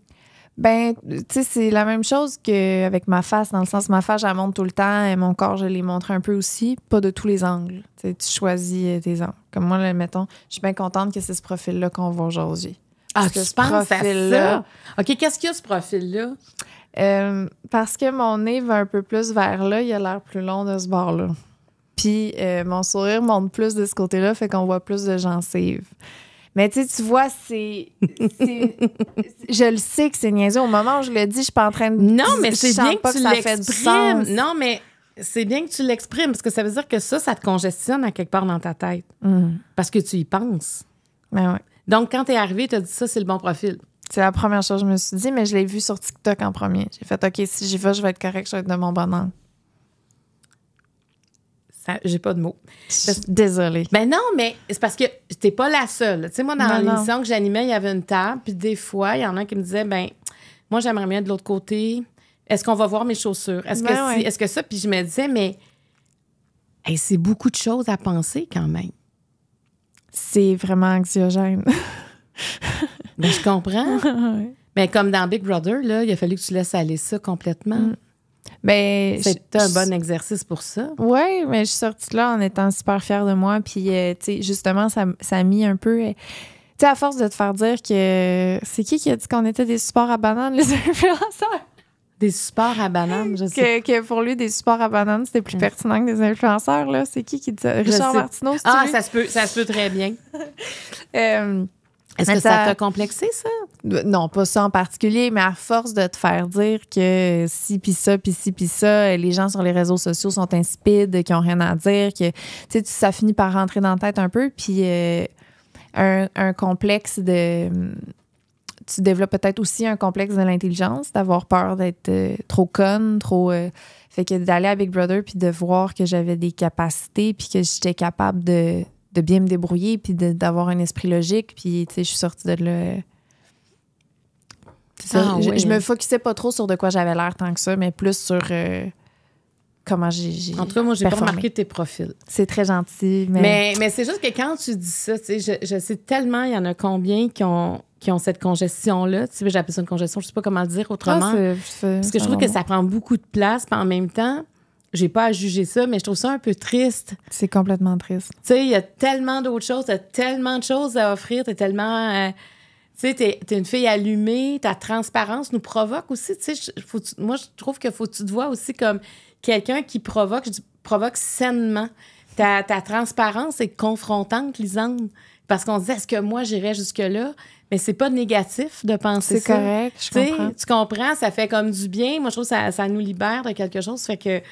Ben, tu sais, c'est la même chose qu'avec ma face, dans le sens, ma face, je la montre tout le temps et mon corps, je les montre un peu aussi, pas de tous les angles. tu choisis euh, tes angles. Comme moi, mettons, je suis bien contente que c'est ce profil-là qu'on voit aujourd'hui. Ah, tu ce profil-là! OK, qu'est-ce qu'il y a, ce profil-là? Euh, parce que mon nez va un peu plus vers là, il a l'air plus long de ce bord-là. Puis euh, mon sourire monte plus de ce côté-là, fait qu'on voit plus de gencives. Mais tu tu vois, c'est. je le sais que c'est niaisé. Au moment où je le dis, je suis pas en train de. Non, mais c'est bien que, tu l'exprimes. Non, mais c'est bien que tu l'exprimes parce que ça veut dire que ça, ça te congestionne à quelque part dans ta tête. Mm. Parce que tu y penses. Ben ouais. Donc, quand t'es arrivé, t'as dit ça, c'est le bon profil. C'est la première chose que je me suis dit, mais je l'ai vu sur TikTok en premier. J'ai fait, OK, si j'y vais, je vais être correct, je vais être de mon bon angle j'ai pas de mots. Désolée. Ben non, mais c'est parce que t'es pas la seule. Tu sais, moi, dans l'émission que j'animais, il y avait une table, puis des fois, il y en a qui me disait, ben, moi, j'aimerais bien de l'autre côté. Est-ce qu'on va voir mes chaussures? Est-ce que, ben est que ça? Puis je me disais, mais c'est beaucoup de choses à penser quand même. C'est vraiment anxiogène. mais ben, je comprends. Mais ben, comme dans Big Brother, là, il a fallu que tu laisses aller ça complètement. Mm. C'était ben, c'est un bon exercice pour ça. Oui, mais je suis sortie là en étant super fière de moi. Puis, euh, justement, ça, a mis un peu. Euh, tu sais, à force de te faire dire que. C'est qui qui a dit qu'on était des supports à bananes, les influenceurs? Des supports à bananes, je sais. Que, pour lui, des supports à bananes, c'était plus mm. pertinent que des influenceurs, là. C'est qui qui dit ça? Richard Martineau, Ah, ça se, peut, ça se peut très bien. Euh, Est-ce que ça t'a complexé, ça? non, pas ça en particulier, mais à force de te faire dire que si puis ça, puis si puis ça, les gens sur les réseaux sociaux sont insipides, qui n'ont rien à dire, que tu sais ça finit par rentrer dans la tête un peu, puis euh, un, complexe de tu développes peut-être aussi un complexe de l'intelligence, d'avoir peur d'être euh, trop conne, trop euh, fait que d'aller à Big Brother puis de voir que j'avais des capacités puis que j'étais capable de bien me débrouiller puis d'avoir un esprit logique puis tu sais je suis sortie de là ah je, me focusais pas trop sur de quoi j'avais l'air tant que ça, mais plus sur euh, comment j'ai. En tout cas, moi, j'ai pas remarqué tes profils. C'est très gentil. Mais, mais, c'est juste que quand tu dis ça, tu sais, je, je, sais tellement, il y en a combien qui ont, qui ont cette congestion-là. Tu sais, j'appelle ça une congestion, je sais pas comment le dire autrement. Ah, parce que je trouve que ça prend beaucoup de place, mais en même temps j'ai pas à juger ça, mais je trouve ça un peu triste. C'est complètement triste. Tu sais, il y a tellement d'autres choses, a tellement de choses à offrir, t'es tellement. Euh, tu sais, t'es es une fille allumée, ta transparence nous provoque aussi. moi, je trouve que faut tu te vois aussi comme quelqu'un qui provoque, je provoque sainement. Ta, transparence est confrontante, Lisanne. Parce qu'on se dit, est-ce que moi, j'irais jusque-là? Mais c'est pas négatif de penser ça. C'est correct, je comprends. Tu comprends, ça fait comme du bien. Moi, je trouve que ça, nous libère de quelque chose. Fait que, tu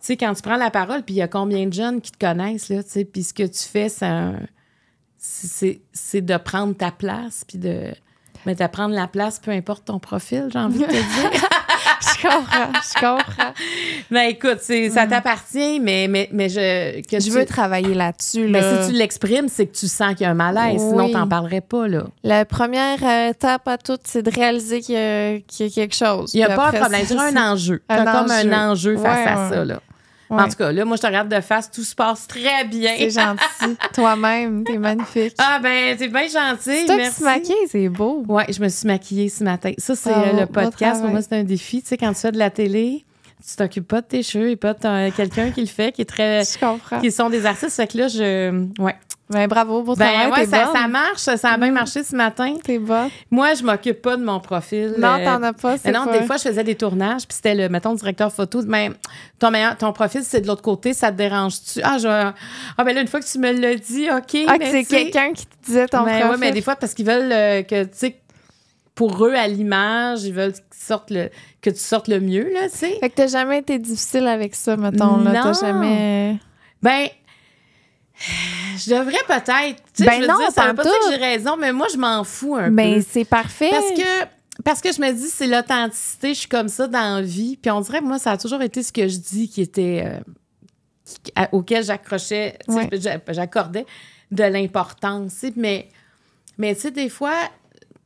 sais, quand tu prends la parole, puis il y a combien de jeunes qui te connaissent, là, tu sais, puis ce que tu fais, c'est un c'est de prendre ta place, puis de. Mais de prendre la place, peu importe ton profil, j'ai envie de te dire. je comprends, je comprends. mais ben, écoute, ça mm. t'appartient, mais, je. tu... veux travailler là-dessus. Mais ben, si tu l'exprimes, c'est que tu sens qu'il y a un malaise, sinon t'en parlerais pas. Là. La première euh, étape à tout, c'est de réaliser qu'il y, a quelque chose. Il n'y a pas après, un un enjeu. comme un enjeu face à ça. Là. En tout cas, là, moi, je te regarde de face, tout se passe très bien. C'est gentil. Toi-même, t'es magnifique. Ah, ben, t'es bien gentil. Toi suis maquillée, c'est beau. Oui, je me suis maquillée ce matin. Ça, c'est oh, euh, le podcast. Pour moi, c'est un défi. Tu sais, quand tu fais de la télé, tu t'occupes pas de tes cheveux et pas de quelqu'un qui le fait, qui est très. Je comprends. Qui sont des artistes. Fait que là, je. Ouais. Ben, bravo pour ben, Ouais, ça, ça marche. Ça a bien mm. marché ce matin. T'es Moi, je m'occupe pas de mon profil. Non, euh, t'en as pas. Mais non, des fois, je faisais des tournages, puis c'était le, mettons, directeur photo. Mais ben, ton, ton profil, c'est de l'autre côté, ça te dérange-tu? Ah, je, ah, ben là, une fois que tu me l'as dit, OK. Ah, que c'est quelqu'un qui te disait ton ben, profil. Oui, mais des fois, parce qu'ils veulent euh, que, tu sais, pour eux, à l'image, ils veulent qu'ils sortent le que tu sortes le mieux, là, tu sais. Fait que t'as jamais été difficile avec ça, mettons, là. T'as jamais. Ben. Je devrais peut-être. Tu sais, ben je veux non, dire, ça pas que j'ai raison, mais moi, je m'en fous un ben, peu. Ben, c'est parfait. Parce que, parce que je me dis, c'est l'authenticité, je suis comme ça dans la vie. Puis on dirait, moi, ça a toujours été ce que je dis qui était. Euh, auquel j'accrochais, j'accordais de l'importance. Mais, mais tu sais, des fois,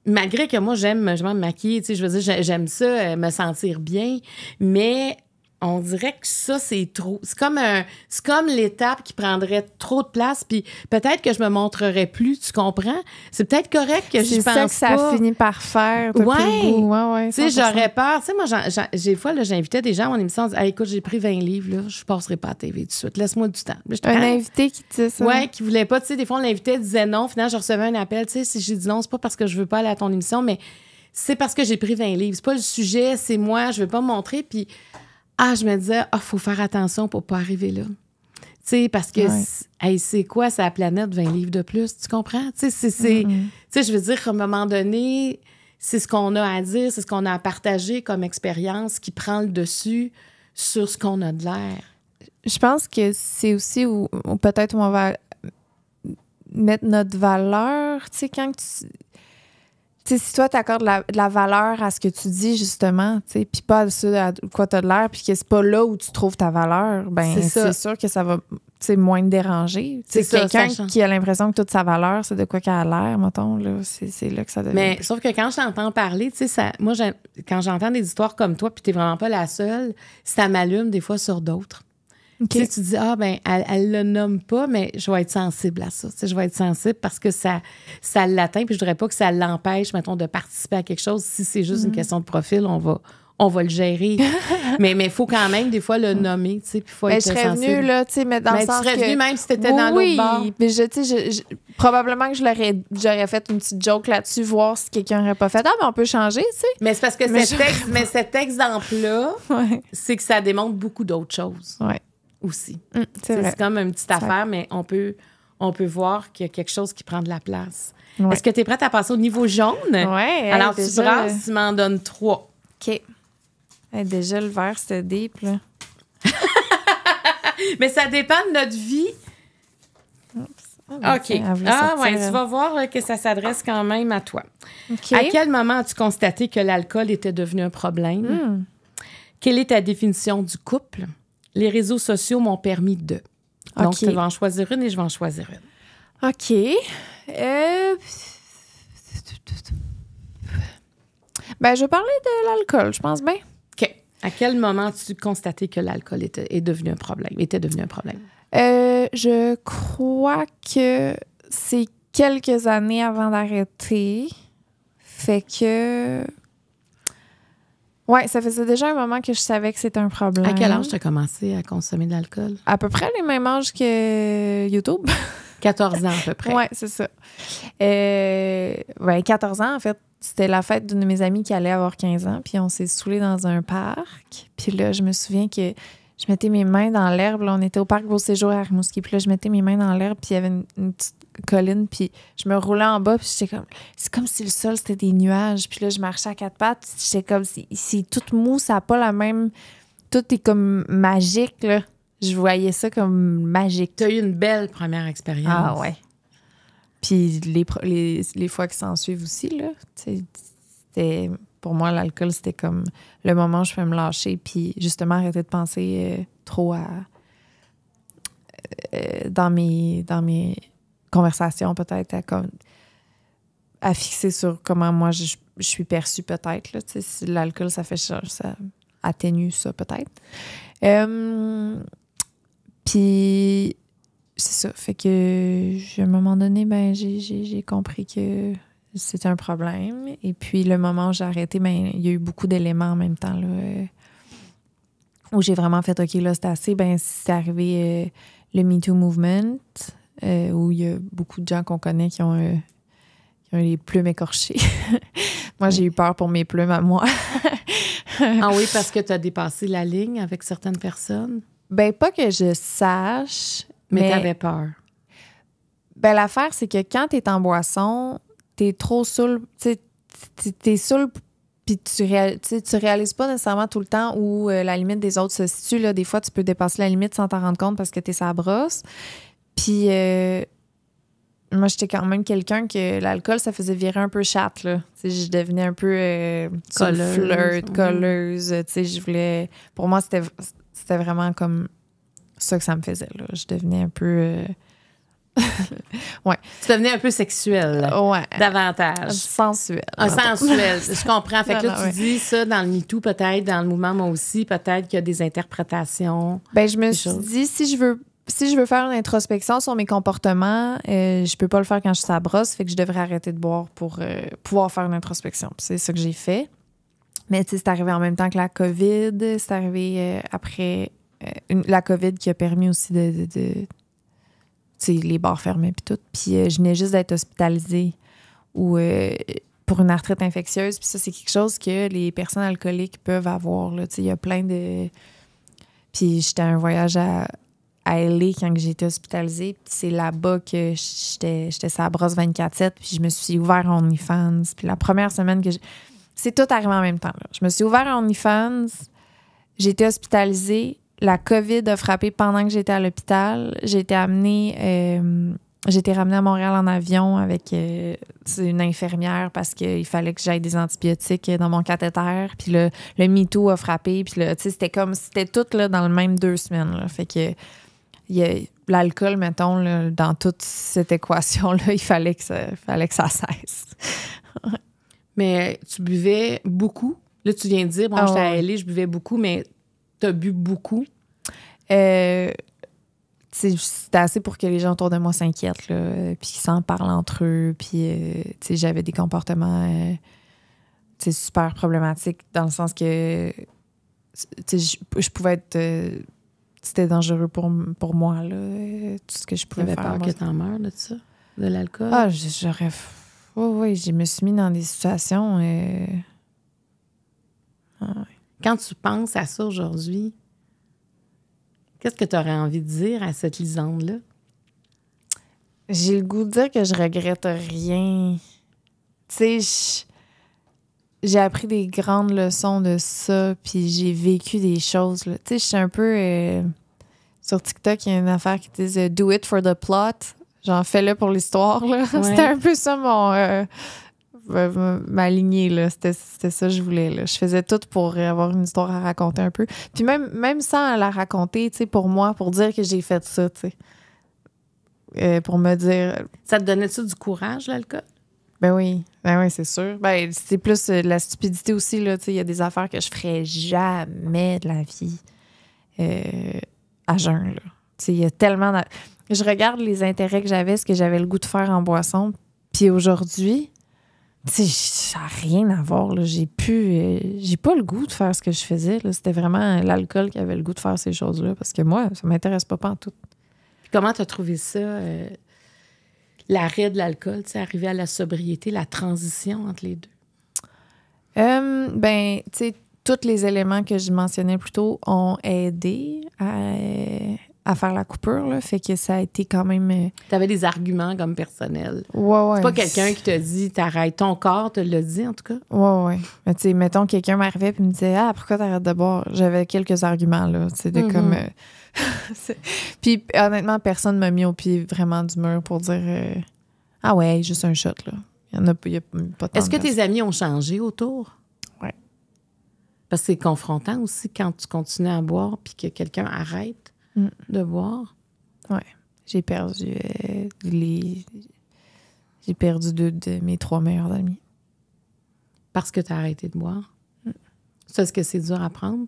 malgré que moi, j'aime je me maquiller, tu sais, je veux dire, j'aime ça, euh, me sentir bien, mais on dirait que ça, c'est trop. C'est comme, un, comme l'étape qui prendrait trop de place, puis peut-être que je me montrerai plus, tu comprends? C'est peut-être correct que j'ai pense ça que ça finit par faire. Ouais. tu sais, j'aurais peur. Tu sais, moi, j'ai des fois, j'invitais des gens à mon émission, on disait « écoute, j'ai pris 20 livres, là, je passerai pas à TV tout de suite, laisse-moi du temps. un invité qui disait ça. qui voulait pas. Tu sais, des fois, on l'invitait, disait non. Finalement, je recevais un appel. Tu sais, si j'ai dit non, c'est pas parce que je veux pas aller à ton émission, mais c'est parce que j'ai pris 20 livres. C'est pas le sujet, c'est moi, je veux pas me montrer, puis ah, je me disais, il ah, faut faire attention pour pas arriver là. Tu sais, parce que hey, c'est quoi, c'est la planète 20 livres de plus, tu comprends? Tu sais, je veux dire, à un moment donné, c'est ce qu'on a à dire, c'est ce qu'on a à partager comme expérience qui prend le dessus sur ce qu'on a de l'air. Je pense que c'est aussi où, peut-être on va mettre notre valeur, tu sais, quand tu si toi, tu accordes la, de la valeur à ce que tu dis, justement, puis pas à ce à quoi tu de l'air, puis que c'est pas là où tu trouves ta valeur, ben c'est sûr que ça va moins te déranger. C'est quelqu'un qui a l'impression que toute sa valeur, c'est de quoi qu'elle a l'air, mettons, c'est là que ça devient. Mais sauf que quand je t'entends parler, tu sais, moi, quand j'entends des histoires comme toi, puis t'es vraiment pas la seule, ça m'allume des fois sur d'autres. Tu, sais, tu dis, ah, ben, elle, ne le nomme pas, mais je vais être sensible à ça. Tu sais, je vais être sensible parce que ça, ça l'atteint. Puis je voudrais pas que ça l'empêche, mettons, de participer à quelque chose. Si c'est juste une mm. question de profil, on va, on va le gérer. mais il faut quand même, des fois, le mm. nommer, tu sais, puis faut mais ben, je serais venue, là, tu sais, mais dans ben, le sens tu serais venue même si t'étais étais dans l'autre oui, mais je, tu sais, probablement que j'aurais, fait une petite joke là-dessus, voir si quelqu'un aurait pas fait « Ah, mais ben, on peut changer, tu sais. » Mais c'est parce que cet, exemple-là, c'est que ça démontre beaucoup d'autres choses. Ouais aussi. Mm, c'est comme une petite affaire, mais on peut, on peut voir qu'il y a quelque chose qui prend de la place. Est-ce que tu es prête à passer au niveau jaune? Oui. Alors, tu déjà... brasses, tu m'en donnes trois. OK. déjà, le vert, c'est deep, mais ça dépend de notre vie. Ah, ben, OK. Ah, tu vas voir euh, que ça s'adresse quand même à toi. À quel moment as-tu constaté que l'alcool était devenu un problème? Hmm. Quelle est ta définition du couple? les réseaux sociaux m'ont permis de. Donc, je vais en choisir une et je vais en choisir une. OK. Euh, ben, je parlais de l'alcool, je pense bien. OK. À quel moment as-tu constaté que l'alcool était, est devenu un problème, était devenu un problème? Euh, je crois que c'est quelques années avant d'arrêter. Fait que oui, ça faisait déjà un moment que je savais que c'était un problème. À quel âge tu as commencé à consommer de l'alcool? À peu près les mêmes âges que YouTube. 14 ans à peu près. Oui, c'est ça. Euh, 14 ans, en fait, c'était la fête d'une de mes amies qui allait avoir 15 ans, puis on s'est saoulés dans un parc. Puis là, je me souviens que je mettais mes mains dans l'herbe. on était au parc Beau Séjour à Rimouski. Puis là, je mettais mes mains dans l'herbe, puis il y avait une petite colline, puis je me roulais en bas, puis j'étais comme. C'est comme si le sol, c'était des nuages. Puis là, je marchais à quatre pattes, C'est comme. C'est tout mou, ça n'a pas la même. Tout est comme magique, là. Je voyais ça comme magique. Tu as eu une belle première expérience. Ah ouais. Puis les, les, les fois qui s'en suivent aussi, là. C'était. Pour moi, l'alcool, c'était comme le moment où je peux me lâcher, puis justement arrêter de penser euh, trop à. Euh, dans mes, dans mes conversation peut-être à, à fixer sur comment moi je, suis perçue peut-être. si l'alcool, ça fait ça atténue ça peut-être. Euh, puis c'est ça. Fait que à un moment donné, ben j'ai compris que c'était un problème. Et puis le moment où j'ai arrêté, ben, il y a eu beaucoup d'éléments en même temps. Là, euh, où j'ai vraiment fait OK, là, c'est assez, ben, c'est arrivé euh, le Me Too Movement. Euh, où il y a beaucoup de gens qu'on connaît qui ont, euh, les plumes écorchées. moi, j'ai eu peur pour mes plumes à moi. ah oui, parce que tu as dépassé la ligne avec certaines personnes? Ben, pas que je sache. Mais, mais... tu avais peur. Ben, l'affaire, c'est que quand tu es en boisson, tu es trop saoul. Tu es saoul puis tu, réalises pas nécessairement tout le temps où euh, la limite des autres se situe. Là. Des fois, tu peux dépasser la limite sans t'en rendre compte parce que tu es sa brosse. Puis euh, moi, j'étais quand même quelqu'un que l'alcool, ça faisait virer un peu chatte. Là. sais je devenais un peu euh, colleuse, flirt, colleuse. sais, je voulais... Pour moi, c'était, vraiment comme ça que ça me faisait. Là. Je devenais un peu... Euh, ouais. Tu devenais un peu sexuel. Ouais. Davantage. Sensuel. Un ah, sensuel. Je comprends. Fait que là, tu dis ça dans le MeToo, peut-être, dans le mouvement, moi aussi, peut-être qu'il y a des interprétations. Ben, je me suis dit, si je veux si je veux faire une introspection sur mes comportements, euh, je peux pas le faire quand je suis à brosse, fait que je devrais arrêter de boire pour euh, pouvoir faire une introspection. C'est ça que j'ai fait. Mais c'est arrivé en même temps que la COVID, c'est arrivé euh, après la COVID qui a permis aussi de, de, les bars fermés puis tout. Puis je venais juste d'être hospitalisée ou pour une arthrite infectieuse. Puis ça, c'est quelque chose que les personnes alcooliques peuvent avoir. Il y a plein de... Puis j'étais à un voyage à, à LA quand j'étais hospitalisée. C'est là-bas que j'étais à brosse 24-7. Puis je me suis ouvert à OnlyFans. Puis la première semaine que j'ai, C'est tout arrivé en même temps. Je me suis ouvert à OnlyFans. été hospitalisée. La COVID a frappé pendant que j'étais à l'hôpital. J'ai été amenée... Euh, j'ai été ramenée à Montréal en avion avec euh, une infirmière parce qu'il fallait que j'aille des antibiotiques dans mon cathéter. Puis le, le MeToo a frappé. Puis c'était comme, c'était tout là, dans le même deux semaines. Fait que l'alcool, mettons, dans toute cette équation-là, il fallait que ça, fallait que ça cesse. mais euh, tu buvais beaucoup. Là, tu viens de dire, moi, ah j'étais à LA, je buvais beaucoup, mais as bu beaucoup. Euh, c'était assez pour que les gens autour de moi s'inquiètent, euh, puis qu'ils s'en parlent entre eux. Puis, euh, tu j'avais des comportements super problématiques dans le sens que je, pouvais être c'était dangereux pour, moi, là, euh, tout ce que je pouvais faire. peur que t'en meurs de ça, de l'alcool? Ah, j'aurais. Oui, oui, je me suis mis dans des situations. et... Euh, ah, Quand tu penses à ça aujourd'hui, qu'est-ce que tu aurais envie de dire à cette Lisande-là? J'ai le goût de dire que je regrette rien. Tu sais, j'ai appris des grandes leçons de ça, puis j'ai vécu des choses. Tu sais, je suis un peu. Euh, sur TikTok, il y a une affaire qui disait euh, Do it for the plot. J'en fais-le pour l'histoire. C'était un peu ça mon. Euh, ma lignée, là. C'était, ça que je voulais. Je faisais tout pour avoir une histoire à raconter un peu. Puis même, même sans la raconter, tu pour moi, pour dire que j'ai fait ça, tu sais. pour me dire. Ça te donnait tu du courage, le cas? Ben oui, ben oui, c'est sûr. Ben, c'est plus euh, la stupidité aussi, là. Il y a des affaires que je ferais jamais de la vie euh, à jeun, il y a tellement. Je regarde les intérêts que j'avais, ce que j'avais le goût de faire en boisson. Puis aujourd'hui, ça n'a rien à voir, là. J'ai plus. Euh, j'ai pas le goût de faire ce que je faisais, C'était vraiment l'alcool qui avait le goût de faire ces choses-là. Parce que moi, ça m'intéresse pas, pas en tout. comment tu as trouvé ça? l'arrêt de l'alcool, c'est arrivé arriver à la sobriété, la transition entre les deux? Euh, ben, tu sais, tous les éléments que je mentionnais plus tôt ont aidé à, faire la coupure, là. Fait que ça a été quand même. Euh, tu avais des arguments comme personnels. Ouais, ouais. C'est pas quelqu'un qui te dit t'arrêtes. Ton corps te le dit, en tout cas. Ouais, ouais. Mais tu sais, mettons, quelqu'un m'arrivait et me disait Ah, pourquoi t'arrêtes de boire J'avais quelques arguments, là. c'était mhm. comme. Euh, puis honnêtement, personne ne m'a mis au pied vraiment du mur pour dire euh, Ah ouais, juste un shot, là. Il en a, Est-ce que tes amis ont changé autour? Oui. Parce que c'est confrontant aussi quand tu continues à boire puis que quelqu'un arrête mm. de boire. Oui. J'ai perdu euh, J'ai perdu deux de mes trois meilleurs amis. Parce que tu as arrêté de boire? c'est mm. ce que c'est dur à prendre?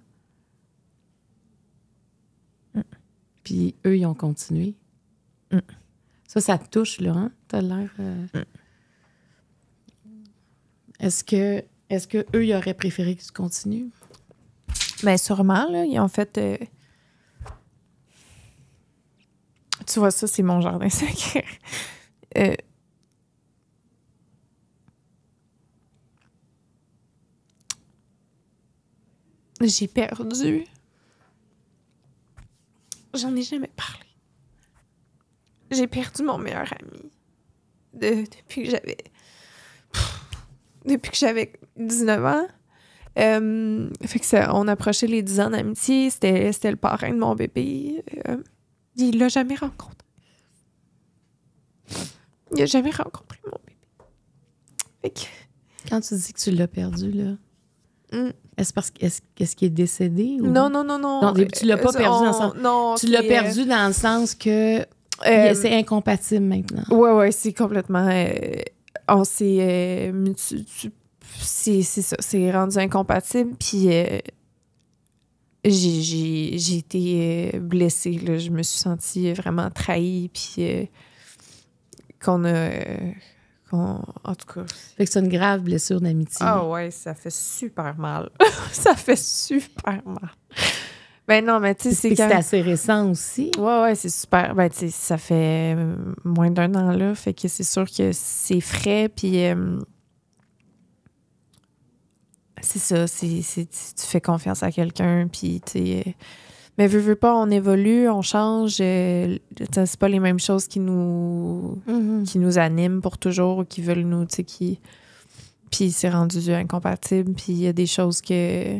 Puis eux, ils ont continué. Mm. Ça, ça te touche, là, hein? T'as l'air. Euh, mm. Est-ce que est-ce que eux, ils auraient préféré que tu continues? Bien, sûrement, là. Ils ont fait. Euh, tu vois, ça, c'est mon jardin secret. Euh, j'ai perdu j'en ai jamais parlé. J'ai perdu mon meilleur ami depuis que j'avais. Depuis que j'avais 19 ans. Euh, fait que on approchait les 10 ans d'amitié. C'était, le parrain de mon bébé. Euh, il l'a jamais rencontré. Il a jamais rencontré mon bébé. Quand tu dis que tu l'as perdu, là. Hum. Est-ce parce ce qu'il est décédé? Ou... Non, non, non, non. tu l'as pas euh, perdu dans le sens. tu l'as perdu dans le sens que euh, c'est incompatible maintenant. Oui, oui, c'est complètement. Euh, on s'est. c'est, ça, c'est rendu incompatible. Puis j'ai, été blessée. Je me suis sentie vraiment trahie. Puis qu'on a en tout cas. Fait que c'est une grave blessure d'amitié. Ah ouais, ça fait super mal. ça fait super mal. Ben non, mais tu sais, c'est. C'est assez récent aussi. Ouais, ouais, c'est super. Ben tu sais, ça fait euh, moins d'un an là. Fait que c'est sûr que c'est frais. Puis. Euh, c'est ça, c'est, tu fais confiance à quelqu'un, puis tu sais. Euh, mais veux, veux pas, on évolue, on change. Euh, c'est pas les mêmes choses qui nous, mm-hmm. qui nous animent pour toujours ou qui veulent nous, tu qui. Puis c'est rendu incompatible, puis il y a des choses que.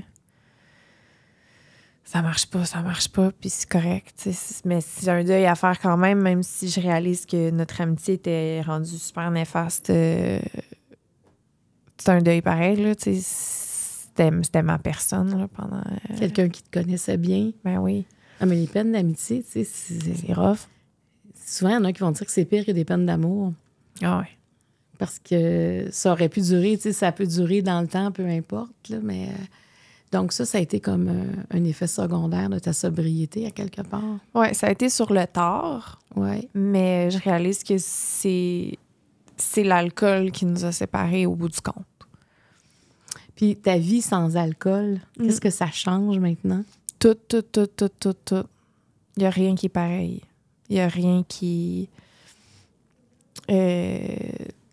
Ça marche pas, ça marche pas, puis c'est correct. Mais Mais j'ai un deuil à faire quand même, même si je réalise que notre amitié était rendue super néfaste. Euh, c'est un deuil pareil, là, tu c'était ma personne pendant. Euh, Quelqu'un qui te connaissait bien. Ben oui. Ah, mais les peines d'amitié, tu sais, c'est rough. Souvent, il y en a qui vont dire que c'est pire que des peines d'amour. Ah ouais. Parce que ça aurait pu durer, tu sais, ça peut durer dans le temps, peu importe, mais. Euh, donc, ça, ça a été comme euh, un, effet secondaire de ta sobriété à quelque part. Oui, ça a été sur le tard. ouais Mais je réalise que c'est, c'est l'alcool qui nous a séparés au bout du compte. Puis ta vie sans alcool, qu'est-ce mm. que ça change maintenant? Tout, tout, tout, tout, tout, tout. Il n'y a rien qui est pareil. Il n'y a rien qui. Euh,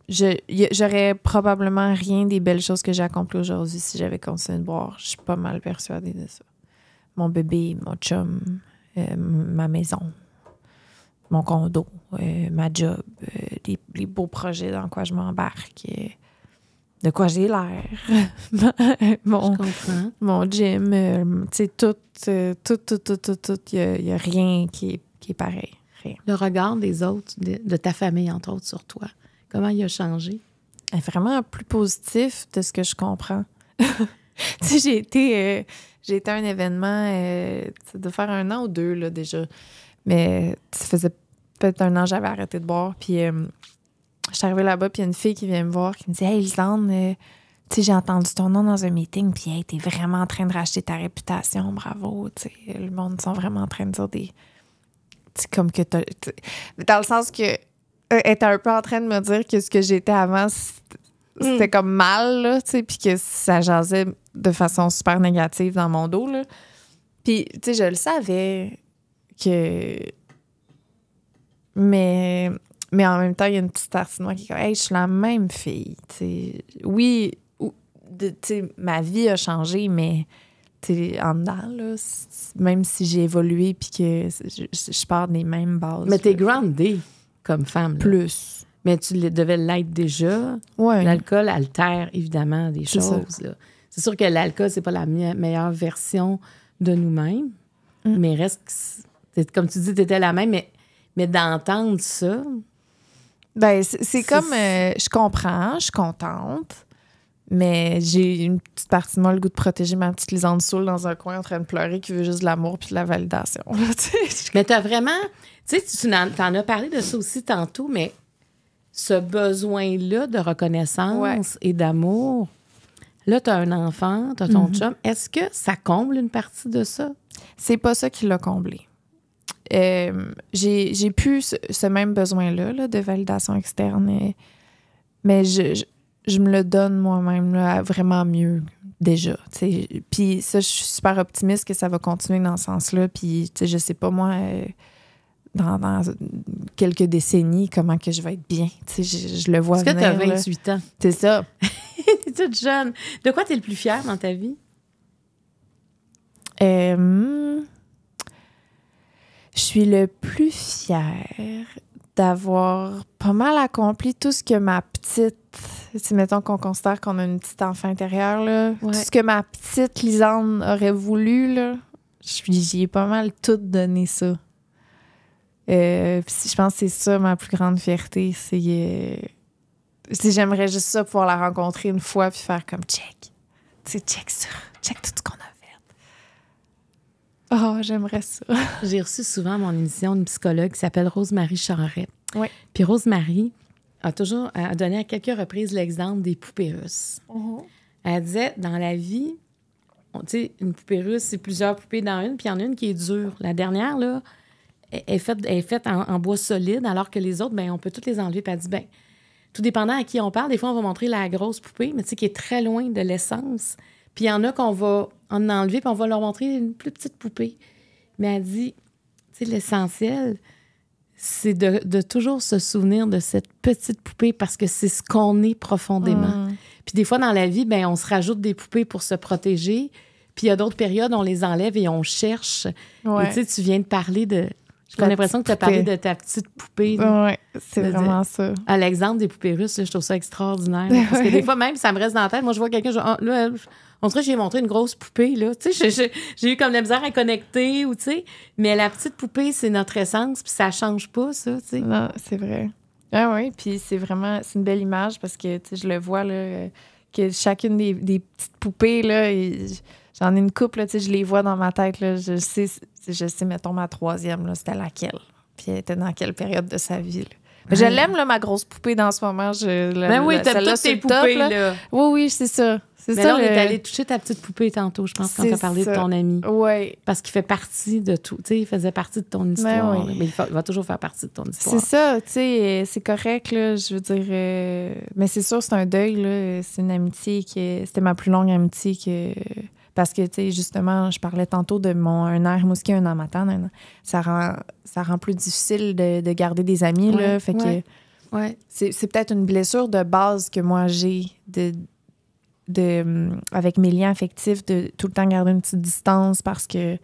j'aurais probablement rien des belles choses que j'ai accomplies aujourd'hui si j'avais continué de boire. Je suis pas mal persuadée de ça. Mon bébé, mon chum, euh, ma maison, mon condo, euh, ma job, les, les, beaux projets dans quoi je m'embarque de quoi j'ai l'air, mon, mon gym, euh, tu sais, euh, tout, tout, tout, tout, tout, il n'y a, rien qui est, pareil. Le regard des autres, de, ta famille, entre autres, sur toi, comment il a changé? Est vraiment plus positif de ce que je comprends. tu sais, j'ai été, euh, été à un événement de faire un an ou deux, là, déjà. Mais ça faisait peut-être un an, j'avais arrêté de boire, puis je suis arrivée là-bas, puis il y a une fille qui vient me voir, qui me dit Hey, Lisande, euh, tu sais, j'ai entendu ton nom dans un meeting, puis hey, t'es vraiment en train de racheter ta réputation, bravo. Tu sais, le monde sont vraiment en train de dire des. Tu comme que t'as. Dans le sens que. Euh, elle était un peu en train de me dire que ce que j'étais avant, c'était mm. comme mal, là, tu sais, puis que ça jasait de façon super négative dans mon dos, là. Puis, tu sais, je le savais que. Mais mais en même temps, il y a une petite moi qui est comme, hey, je suis la même fille. oui, ou, ma vie a changé, mais en dedans, même si j'ai évolué puis que je, pars des mêmes bases. Mais es « grounded » comme femme. Plus. Mais tu devais l'être déjà. L'alcool altère évidemment des choses. C'est sûr que l'alcool, c'est pas la meilleure version de nous-mêmes, mm. mais reste. Comme tu dis, tu étais la même, mais, mais d'entendre ça, ben, c'est comme euh, je comprends, je suis contente, mais j'ai une petite partie de moi le goût de protéger ma petite lisande Soul dans un coin en train de pleurer qui veut juste de l'amour puis de la validation. Mais mais t'as vraiment. Tu sais, tu en, as parlé de ça aussi tantôt, mais ce besoin-là de reconnaissance et d'amour, là, as un enfant, t'as ton mm-hmm. chum. Est-ce que ça comble une partie de ça? C'est pas ça qui l'a comblé euh, j'ai plus ce, même besoin-là de validation externe, mais je, je, me le donne moi-même vraiment mieux déjà. Puis ça, je suis super optimiste que ça va continuer dans ce sens-là. Puis je sais pas, moi, euh, dans, quelques décennies, comment que je vais être bien. Je, je le vois. Parce que tu as 28 ans. C'est ça. tu es toute jeune. De quoi tu es le plus fier dans ta vie? Euh, hmm je suis le plus fier d'avoir pas mal accompli tout ce que ma petite, si mettons qu'on considère qu'on a une petite enfant intérieure, là, tout ce que ma petite Lisanne aurait voulu, là, j'y ai pas mal tout donné ça. Euh, je pense que c'est ça ma plus grande fierté, c'est euh, j'aimerais juste ça pouvoir la rencontrer une fois puis faire comme check, c'est check ça, check tout ce qu'on a ah, j'aimerais ça. J'ai reçu souvent mon émission d'une psychologue qui s'appelle Rosemary Charrette. Oui. Puis Rosemary a toujours euh, donné à quelques reprises l'exemple des poupées russes. Uh-huh. Elle disait, dans la vie, on, une poupée russe, c'est plusieurs poupées dans une, puis il y en a une qui est dure. La dernière, là, est faite, est faite en, bois solide, alors que les autres, ben, on peut toutes les enlever. Puis elle dit, ben, tout dépendant à qui on parle, des fois, on va montrer la grosse poupée, mais tu sais, qui est très loin de l'essence. Puis il y en a qu'on va on a puis on va leur montrer une plus petite poupée. Mais elle dit, tu sais, l'essentiel, c'est de, de, toujours se souvenir de cette petite poupée parce que c'est ce qu'on est profondément. Hmm. Puis des fois, dans la vie, ben, on se rajoute des poupées pour se protéger. Puis il y a d'autres périodes, on les enlève et on cherche. tu sais, tu viens de parler de... J'ai l'impression que tu as parlé de ta petite poupée. Oui, c'est vraiment ça. À l'exemple des poupées russes, je trouve ça extraordinaire. parce que des fois, même, ça me reste dans la tête. Moi, je vois quelqu'un, ah, en tout cas, j'ai montré une grosse poupée, là. Tu sais, j'ai eu comme la misère à connecter, ou tu sais. Mais la petite poupée, c'est notre essence, puis ça change pas, ça, tu sais. Non, c'est vrai. Ah oui, puis c'est vraiment, c'est une belle image parce que, tu sais, je le vois, là, que chacune des, petites poupées, là, j'en ai une couple, tu sais, je les vois dans ma tête, là. Je sais, je sais mettons, ma troisième, là, c'était laquelle. Puis elle était dans quelle période de sa vie, je l'aime, ma grosse poupée dans ce moment. Je, ben oui, t'as toutes tes poupées, là. Oui, oui, c'est ça. C'est ça, là, toucher ta petite poupée tantôt, je pense, quand t'as parlé de ton ami. Oui. Parce qu'il fait partie de tout. Tu sais, il faisait partie de ton ben histoire. Mais il, va toujours faire partie de ton histoire. C'est ça, tu sais, euh, c'est correct, là. Je veux dire... Euh, mais c'est sûr, c'est un deuil, là. C'est une amitié qui... C'était ma plus longue amitié que parce que, tu sais, justement, je parlais tantôt de mon un air mousqué, un an matin. Hein. Ça, rend, ça rend plus difficile de, garder des amis, là. Fait que ouais. c'est peut-être une blessure de base que moi j'ai de, de, hum, avec mes liens affectifs, de tout le temps garder une petite distance parce que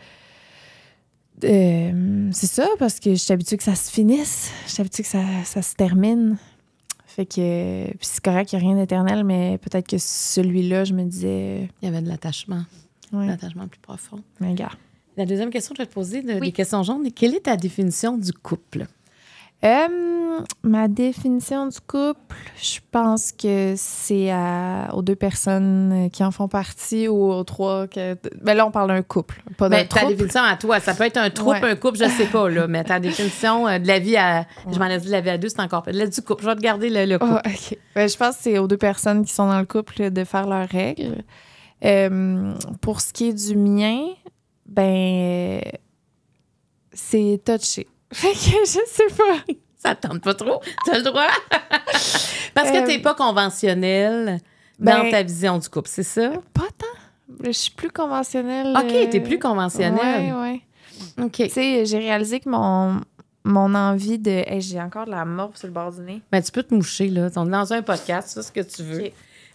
euh, hum, c'est ça, parce que je suis habituée que ça se finisse. Je suis habituée que ça, ça se termine. Fait que, euh, puis c'est correct, il n'y a rien d'éternel, mais peut-être que celui-là, je me disais. Euh, il y avait de l'attachement. Un attachement plus profond. Mais La deuxième question que je vais te poser, de, des questions jaunes, quelle est ta définition du couple? Euh, ma définition du couple, je pense que c'est euh, aux deux personnes qui en font partie ou aux trois. Que, mais ben là, on parle d'un couple, pas d'un ben, Ta définition à toi, ça peut être un troupe, un couple, je sais pas, là, mais ta définition euh, de la vie à. Je m'en ai dit la vie à deux, c'est encore. du couple, je vais te garder le, couple. Ben, je pense que c'est aux deux personnes qui sont dans le couple de faire leurs règles. Euh, pour ce qui est du mien, ben, c'est touché. Fait que je sais pas. Ça tente pas trop. Tu le droit. Parce que euh, t'es pas conventionnel dans ben, ta vision du couple, c'est ça? Pas tant. Je suis plus conventionnelle. OK, t'es euh, plus conventionnelle. Oui, oui. OK. Tu sais, j'ai réalisé que mon, mon envie de. j'ai encore de la morve sur le bord du nez. Mais ben, tu peux te moucher, là. dans un podcast, c'est ce que tu veux.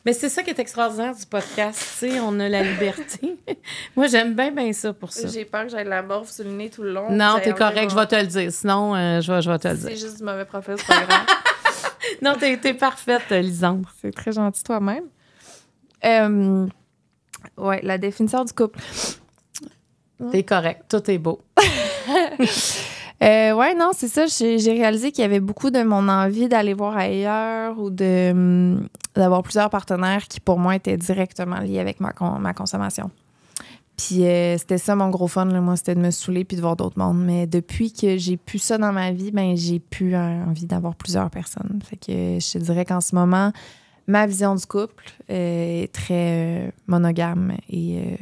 Mais c'est ça qui est extraordinaire du podcast, tu sais, on a la liberté. Moi, j'aime bien, bien ça pour ça. J'ai peur que j'aille la morve sur le nez tout le long. Non, t'es correct, je vais te le dire. Sinon, euh, je, vais, te le dire. C'est juste du mauvais professeur. non, t'es, es parfaite, Lisandre. C'est très gentil toi-même. Oui, euh, ouais, la définition du couple. T'es correct, tout est beau. Oui, euh, ouais, non, c'est ça. J'ai réalisé qu'il y avait beaucoup de mon envie d'aller voir ailleurs ou hum, d'avoir plusieurs partenaires qui, pour moi, étaient directement liés avec ma, consommation. Puis euh, c'était ça mon gros fun, moi, c'était de me saouler puis de voir d'autres mondes. Mais depuis que j'ai pu ça dans ma vie, ben j'ai pu envie d'avoir plusieurs personnes. Fait que je te dirais qu'en ce moment, ma vision du couple euh, est très monogame et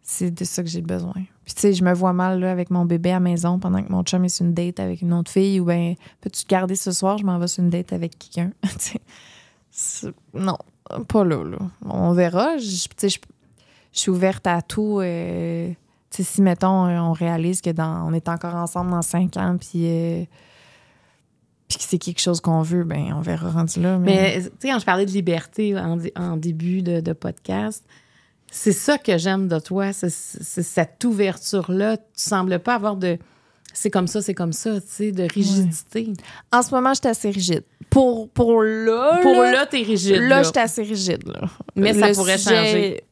c'est de ça que j'ai besoin. Puis tu sais, je me vois mal là, avec mon bébé à la maison pendant que mon chum est sur une date avec une autre fille ou ben peux-tu te garder ce soir, je m'en vais sur une date avec quelqu'un. non, pas là, On verra. Je, suis ouverte à tout. Euh, si, mettons, euh, on réalise que dans, on est encore ensemble dans cinq ans, puis euh, puis que c'est quelque chose qu'on veut, ben on verra rendu là. Mais, tu sais, quand je parlais de liberté en, début de podcast, c'est ça que j'aime de toi, c'est cette ouverture-là. Tu sembles pas avoir de c'est comme ça, c'est comme ça, tu sais, de rigidité. En ce moment, je suis assez rigide. Pour, pour là. Pour là, t'es rigide. Là, je suis assez rigide. Là. Mais ça pourrait changer.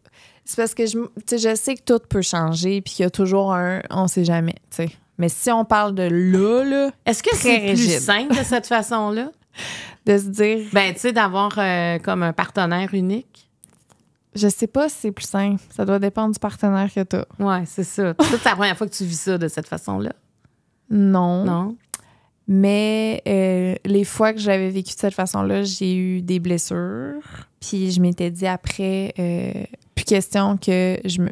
C'est parce que je, je sais que tout peut changer, puis qu'il y a toujours un on sait jamais, tu sais. Mais si on parle de là, là. Est-ce que c'est plus simple de cette façon-là? de se dire. Ben, tu sais, d'avoir euh, comme un partenaire unique. Je sais pas si c'est plus simple. Ça doit dépendre du partenaire que t'as. Ouais, c'est ça. c'est la première fois que tu vis ça de cette façon-là. Non. Non. Mais euh, les fois que j'avais vécu de cette façon-là, j'ai eu des blessures. Puis je m'étais dit après, euh, plus question que je me.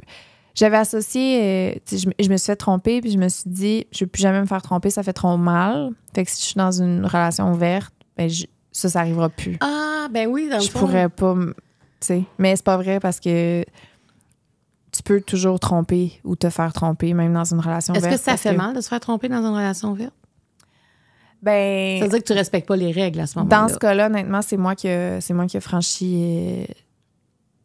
J'avais associé, euh, je, me suis fait tromper, puis je me suis dit, je vais plus jamais me faire tromper, ça fait trop mal. Fait que si je suis dans une relation ouverte, ben ça, ça n'arrivera plus. Ah, ben oui, dans le Je pourrais pas mais c'est pas vrai parce que tu peux toujours tromper ou te faire tromper, même dans une relation verte. Est-ce que ça fait mal de se faire tromper dans une relation verte? Ben, ça veut dire que tu respectes pas les règles à ce moment-là. Dans ce cas-là, honnêtement, c'est moi qui c'est moi qui ai franchi. Euh,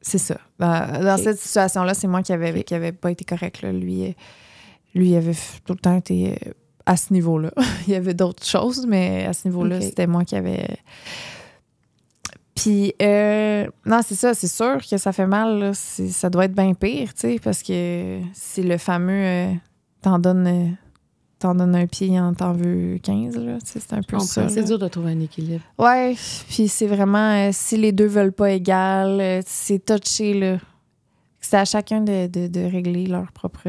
c'est ça. Dans, cette situation-là, c'est moi qui n'avais pas été correct. Lui, euh, lui avait tout le temps été euh, à ce niveau-là. Il y avait d'autres choses, mais à ce niveau-là, c'était moi qui avais... Puis, euh, non, c'est ça, c'est sûr que ça fait mal. Ça doit être bien pire, tu sais, parce que c'est le fameux euh, t'en donne euh, un pied, en hein, t'en veux 15, là. C'est un peu ça. C'est dur de trouver un équilibre. Ouais, puis c'est vraiment si les deux veulent pas égal, c'est touché, là. C'est à chacun de, régler leur propre.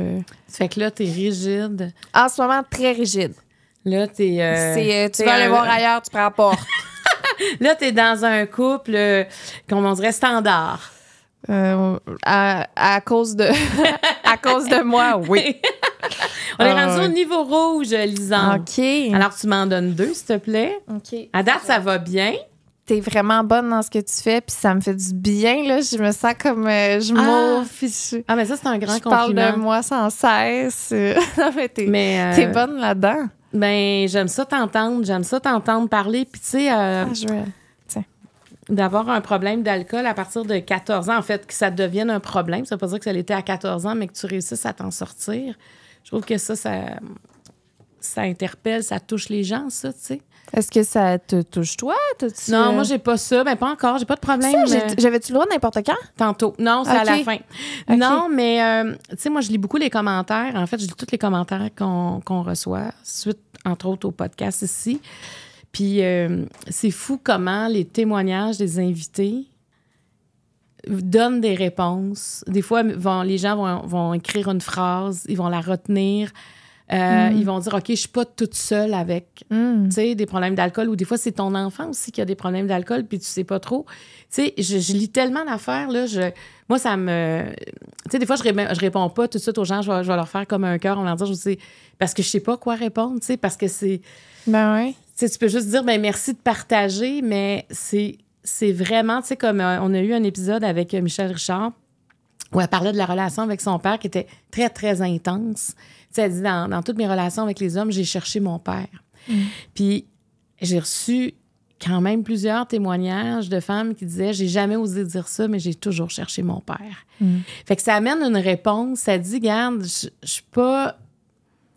fait que là, t'es rigide. En ce moment, très rigide. Là, t'es. tu vas aller voir ailleurs, tu prends la porte là, t'es dans un couple, qu'on euh, on dirait, standard. Euh, à, cause de à cause de moi, oui. On est rendu euh, au niveau rouge, Lisanne. OK. Alors, tu m'en donnes deux, s'il te plaît. OK. À ça va bien t'es vraiment bonne dans ce que tu fais, puis ça me fait du bien, là. Je me sens comme... je m'en ah! m'ouvre, Ah, mais ça, c'est un grand compliment. Je parle de moi sans cesse. mais t'es bonne là-dedans. Ben, j'aime ça t'entendre, j'aime ça t'entendre parler. Puis, tu sais, euh, ah, d'avoir un problème d'alcool à partir de 14 ans, en fait, que ça devienne un problème, ça veut pas dire que ça l'était à 14 ans, mais que tu réussisses à t'en sortir. Je trouve que ça, ça interpelle, ça touche les gens, ça, tu sais. Est-ce que ça te touche toi? Non, euh, moi, j'ai pas ça. Mais pas encore. J'ai pas de problème. Euh, j'avais-tu le droit n'importe quand? Tantôt. Non, c'est à la fin. Non, mais, euh, tu sais, moi, je lis beaucoup les commentaires. En fait, je lis tous les commentaires qu'on reçoit, suite, entre autres, au podcast ici. Puis, c'est fou comment les témoignages des invités donnent des réponses. Des fois, les gens vont, vont écrire une phrase, ils vont la retenir euh, ils mm. vont dire, OK, je suis pas toute seule avec mm. des problèmes d'alcool ou des fois, c'est ton enfant aussi qui a des problèmes d'alcool puis tu sais pas trop. Tu sais, je, lis tellement d'affaires, là. Je, moi, ça me. Tu sais, des fois, je, ne je réponds pas tout de suite aux gens. Je vais, leur faire comme un cœur. On leur dire, je sais, parce que je sais pas quoi répondre, tu parce que c'est. Ben Tu tu peux juste dire, ben merci de partager, mais c'est, c'est vraiment, tu sais, comme euh, on a eu un épisode avec euh, Michel Richard où elle parlait de la relation avec son père qui était très, très intense. Tu sais, elle dit, dans, toutes mes relations avec les hommes, j'ai cherché mon père. Mm. Puis j'ai reçu quand même plusieurs témoignages de femmes qui disaient j'ai jamais osé dire ça mais j'ai toujours cherché mon père. Mm. Fait que ça amène une réponse, ça dit garde, je suis pas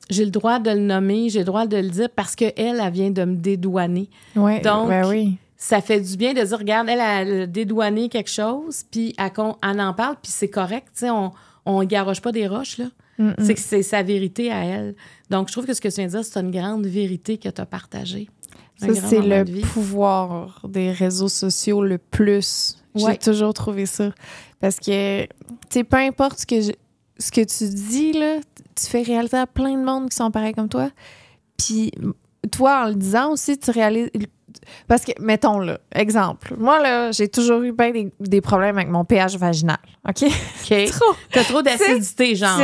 j'ai le droit de le nommer, j'ai le droit de le dire parce que elle, vient de me dédouaner. Donc, ben oui ça fait du bien de dire, regarde, elle a, dédouané quelque chose, puis elle, en parle, puis c'est correct, tu on ne garoche pas des roches, là. C'est que c'est sa vérité à elle. Donc, je trouve que ce que tu viens de dire, c'est une grande vérité que tu as partagée. Ça, c'est le pouvoir des réseaux sociaux le plus. J'ai toujours trouvé ça. Parce que, tu peu importe ce que, ce que tu dis, là, tu fais réaliser à plein de monde qui sont pareils comme toi. Puis, toi, en le disant aussi, tu réalises parce que, mettons, là, exemple, moi, là, j'ai toujours eu bien des, problèmes avec mon pH vaginal. OK? OK. T'as trop d'acidité, genre.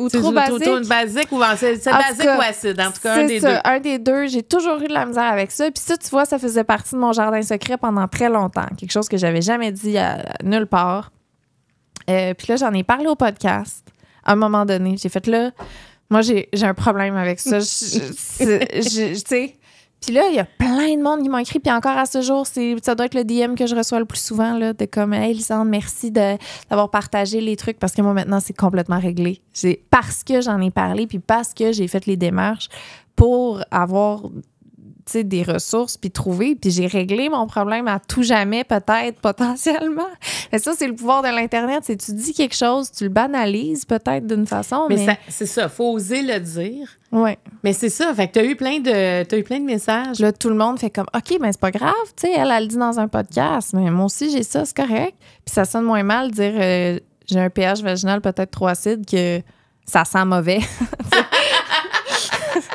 Ou trop basique. C'est basique ou acide, en tout cas, un des deux. Un des deux. J'ai toujours eu de la misère avec ça. Puis ça, tu vois, ça faisait partie de mon jardin secret pendant très longtemps. Quelque chose que j'avais jamais dit à, nulle part. Euh, puis là, j'en ai parlé au podcast à un moment donné. J'ai fait là, moi, j'ai un problème avec ça. Tu sais, puis là, il y a plein de monde qui m'ont écrit. Puis encore à ce jour, c'est, ça doit être le DM que je reçois le plus souvent, là, de comme, Hey, Lisande, merci d'avoir partagé les trucs parce que moi, maintenant, c'est complètement réglé. C'est parce que j'en ai parlé, puis parce que j'ai fait les démarches pour avoir des ressources, puis trouver, puis j'ai réglé mon problème à tout jamais, peut-être, potentiellement. Mais ça, c'est le pouvoir de l'Internet. C'est tu dis quelque chose, tu le banalises peut-être d'une façon. Mais, c'est ça, faut oser le dire. Oui. Mais c'est ça, fait que t'as eu plein de eu plein de messages. Là, tout le monde fait comme OK, mais c'est pas grave, tu sais, elle, elle le dit dans un podcast, mais moi aussi j'ai ça, c'est correct. Puis ça sonne moins mal de dire euh, j'ai un pH vaginal peut-être trop acide que ça sent mauvais.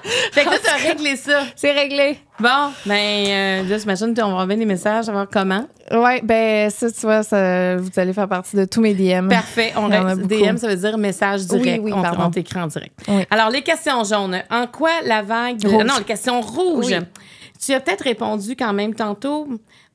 fait que là, t'as réglé ça. C'est réglé. Bon, ben, euh, qu'on va envoyer des messages, à voir comment. Ouais, ben, ça, tu vois, vous allez faire partie de tous mes DM. Parfait. On a DM, ça veut dire message direct. Oui, on, pardon. en écran direct. Alors, les questions jaunes. En quoi la vague. Euh, Rouge. Non, les questions rouges. Tu as peut-être répondu quand même tantôt.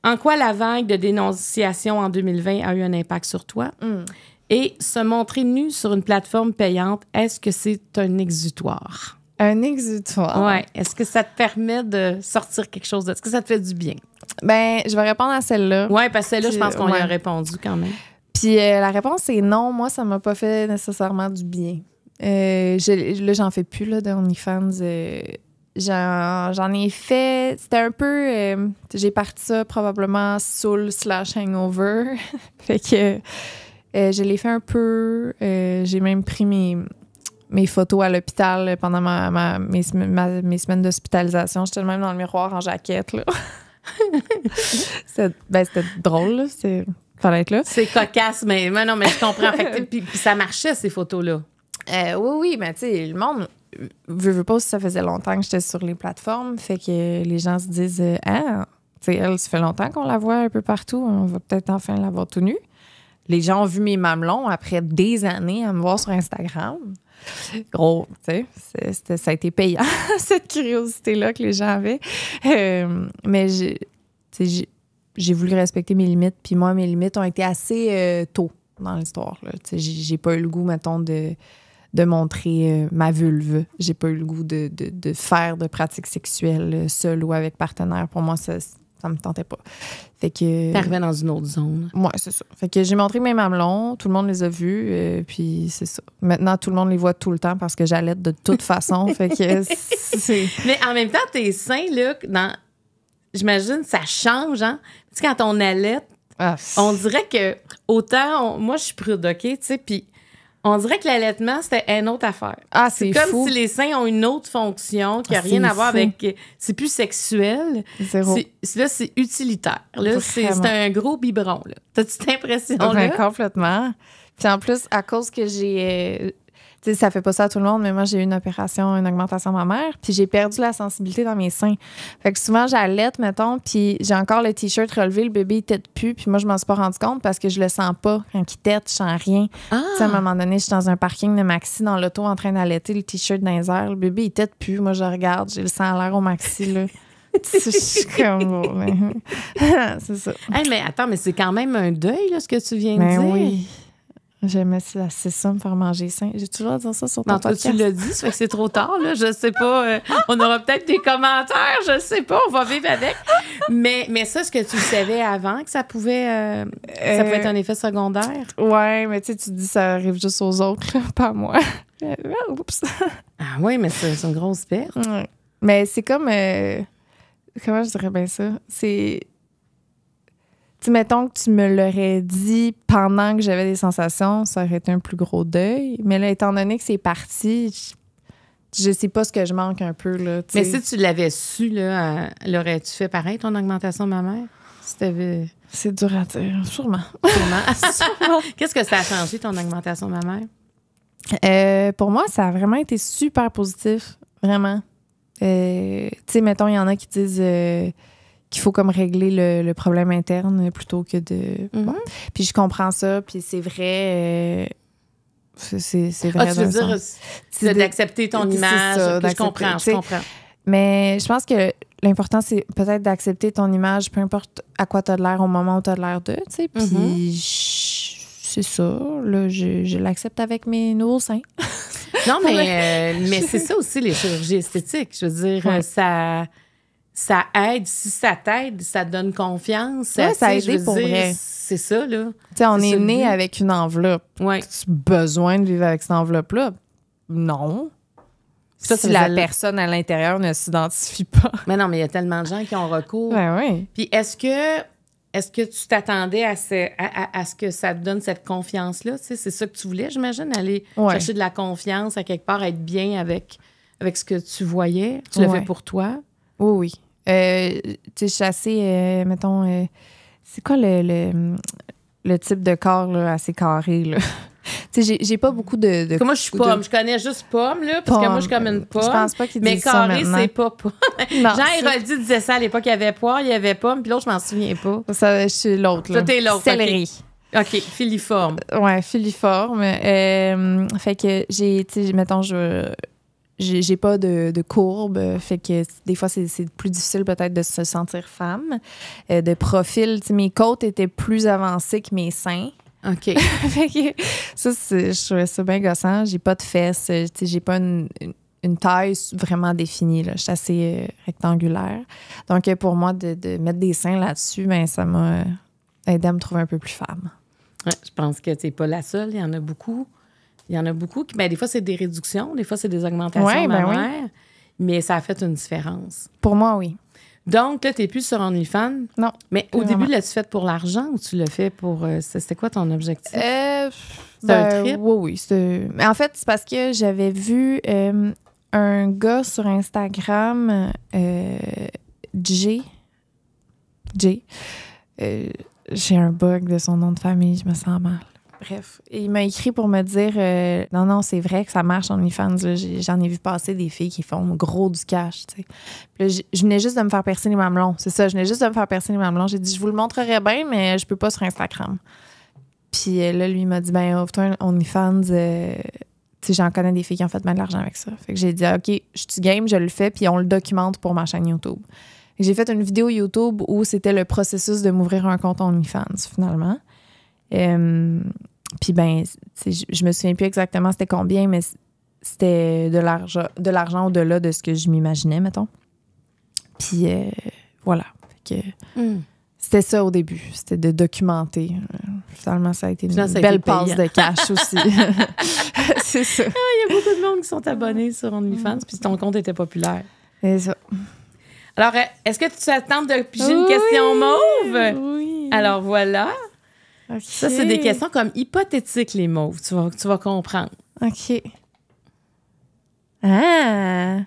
En quoi la vague de dénonciation en 2020 a eu un impact sur toi? Hmm. Et se montrer nu sur une plateforme payante, est-ce que c'est un exutoire? Un exutoire. Ouais. Est-ce que ça te permet de sortir quelque chose de... Est-ce que ça te fait du bien? Ben, je vais répondre à celle-là. Oui, parce que celle-là, je pense qu'on y a répondu quand même. Puis euh, la réponse est non, moi, ça m'a pas fait nécessairement du bien. Euh, je, là, j'en fais plus, là, de OnlyFans. Euh, j'en ai fait. C'était un peu. Euh, j'ai parti ça probablement soul slash hangover. fait que je l'ai fait un peu. j'ai même pris mes mes photos à l'hôpital pendant ma, ma, mes, semaines d'hospitalisation. J'étais même dans le miroir en jaquette. Là. Ben, c'était, drôle, c'est fallait là. C'est cocasse, mais, mais, non, mais je comprends. fait, puis, ça marchait, ces photos-là. Euh, oui, oui, mais tu sais, le monde, je veux pas si ça faisait longtemps que j'étais sur les plateformes, fait que les gens se disent euh, Ah, tu sais, elle, ça fait longtemps qu'on la voit un peu partout, on va peut-être enfin la voir tout nue. Les gens ont vu mes mamelons après des années à me voir sur Instagram gros, tu sais, ça a été payant, cette curiosité-là que les gens avaient. Euh, mais j'ai voulu respecter mes limites. Puis moi, mes limites ont été assez euh, tôt dans l'histoire. J'ai pas eu le goût, mettons, de, montrer euh, ma vulve. J'ai pas eu le goût de, de faire de pratiques sexuelles seule ou avec partenaire. Pour moi, ça, ça me tentait pas. Fait que. T'arrivais dans une autre zone. Ouais, c'est ça. Fait que j'ai montré mes mamelons, tout le monde les a vus, et euh, puis c'est ça. Maintenant, tout le monde les voit tout le temps parce que j'allais de toute façon. fait que Mais en même temps, tes seins, là, j'imagine, ça change, hein? quand on allait, ah, on dirait que autant, moi, je suis prude, OK, tu sais, puis on dirait que l'allaitement, c'était une autre affaire. Ah, c'est comme si les seins ont une autre fonction qui n'a ah, rien à voir avec. Euh, c'est plus sexuel. Là, c'est utilitaire. c'est un gros biberon. T'as-tu cette impression-là? complètement. Puis en plus, à cause que j'ai euh, sais, ça fait pas ça à tout le monde, mais moi, j'ai eu une opération, une augmentation mammaire, puis j'ai perdu la sensibilité dans mes seins. Fait que souvent, j'allaite, mettons, puis j'ai encore le T-shirt relevé, le bébé, il tête plus, puis moi, je m'en suis pas rendu compte parce que je le sens pas. Quand il tête, je sens rien. Ah! à un moment donné, je suis dans un parking de maxi, dans l'auto, en train d'allaiter, le T-shirt dans les airs. Le bébé, il tête plus. Moi, je regarde, j'ai le sang à l'air au maxi, là. Oh, c'est ça. mais attends, mais c'est quand même un deuil, là, ce que tu viens de ben dire. J'aimais ça, c'est ça, me faire manger sain. J'ai toujours à ça sur ton non, toi, tu l'as dit, ça fait que c'est trop tard, là. Je sais pas. Euh, on aura peut-être des commentaires, je sais pas. On va vivre avec. Mais, mais ça, est-ce que tu savais avant que ça pouvait, euh, ça être un effet secondaire? Euh, ouais, mais tu sais, tu dis ça arrive juste aux autres, pas moi. Oups. Ah oui, mais c'est une grosse perte. Mais c'est comme. comment je dirais bien ça? C'est mettons que tu me l'aurais dit pendant que j'avais des sensations, ça aurait été un plus gros deuil. Mais là, étant donné que c'est parti, je, sais pas ce que je manque un peu. Là, Mais si tu l'avais su, là, l'aurais-tu fait pareil, ton augmentation mammaire? mère C'est dur à dire, sûrement. Qu'est-ce que ça a changé, ton augmentation mammaire? Euh, pour moi, ça a vraiment été super positif, vraiment. Euh, tu sais, mettons, il y en a qui disent. Euh, qu'il faut comme régler le, problème interne plutôt que de. Mhm. Puis je comprends ça, puis c'est vrai. Euh, c'est vrai. Ah, tu veux dire d'accepter ton image. je comprends, je comprends. Mais je pense que l'important, c'est peut-être d'accepter ton image, peu importe à quoi tu as de l'air au moment où tu as de l'air de. Puis mhm. c'est ça. Là, je, l'accepte avec mes nouveaux seins. non, mais, euh, mais c'est ça aussi, les chirurgies esthétiques. Je veux dire, euh, ça ça aide. Si ça t'aide, ça te donne confiance. Ouais, ça, aide pour vrai. C'est ça, là. sais on est, né avec une enveloppe. Ouais. as besoin de vivre avec cette enveloppe-là? Non. Ça, si la personne à l'intérieur ne s'identifie pas. Mais non, mais il y a tellement de gens qui ont recours. Oui, ben oui. Puis est-ce que est-ce que tu t'attendais à, ce, à, ce que ça te donne cette confiance-là? c'est ça que tu voulais, j'imagine, aller chercher de la confiance à quelque part, être bien avec, avec ce que tu voyais. Tu le fais pour toi. Oui, oui. Euh, tu sais, chasser, euh, mettons, euh, c'est quoi le, le, type de corps assez carré, là? tu sais, j'ai pas beaucoup de. comment moi, je suis pomme. Je connais juste pomme, là, parce que moi, je suis comme une pomme. Je pense pas qu'il Mais carré, c'est pas pomme. Jean Héroldi disait ça à l'époque. Il y avait poire, il y avait pomme, puis l'autre, je m'en souviens pas. Ça, je suis l'autre, là. Toi, t'es l'autre. Céleri. OK, filiforme. Ouais, filiforme. fait que j'ai, mettons, je, j'ai pas de, de, courbe, fait que des fois, c'est plus difficile peut-être de se sentir femme. Euh, de profil, mes côtes étaient plus avancées que mes seins. OK. ça, je trouvais ça bien gossant. J'ai pas de fesses, euh, j'ai pas une, une taille vraiment définie. Je suis assez euh, rectangulaire. Donc, pour moi, de, de mettre des seins là-dessus, ben, ça m'a aidé à me trouver un peu plus femme. je pense que tu pas la seule. Il y en a beaucoup. Il y en a beaucoup qui, ben, des fois, c'est des réductions, des fois, c'est des augmentations ouais, ben mais ça a fait une différence. Pour moi, oui. Donc, là, tu n'es plus sur OnlyFans. Non. Mais au début, l'as-tu fait pour l'argent ou tu l'as fait pour. Euh, c'était quoi ton objectif? Euh, c'est un ben, trip? Oui, oui. En fait, c'est parce que j'avais vu euh, un gars sur Instagram, J. J. J'ai un bug de son nom de famille, je me sens mal. Bref, il m'a écrit pour me dire euh, non, non, c'est vrai que ça marche OnlyFans. J'en ai vu passer des filles qui font gros du cash. Puis je venais juste de me faire percer les mamelons. C'est ça, je venais juste de me faire percer les mamelons. J'ai dit, je vous le montrerai bien, mais je peux pas sur Instagram. Puis euh, là, lui, m'a dit, ben, ouvre-toi un OnlyFans. Euh, j'en connais des filles qui ont fait mal de l'argent avec ça. Fait que j'ai dit, ah, OK, je suis game, je le fais, puis on le documente pour ma chaîne YouTube. J'ai fait une vidéo YouTube où c'était le processus de m'ouvrir un compte OnlyFans, finalement. Puis ben, je, je me souviens plus exactement c'était combien, mais c'était de l'argent, de l'argent au-delà de ce que je m'imaginais, mettons. Puis euh, voilà. Hmm. C'était ça au début, c'était de documenter. Euh, finalement, ça a été une belle passe de cash aussi. c'est ça. Ah, il y a beaucoup de monde qui sont abonnés sur OnlyFans, hmm. puis ton compte était populaire. C'est ça. Alors, est-ce que tu attends de piger une question mauve? Oui. Alors voilà. Ça, c'est des questions comme hypothétiques, les mots. Tu vas, tu vas comprendre. OK. Ah!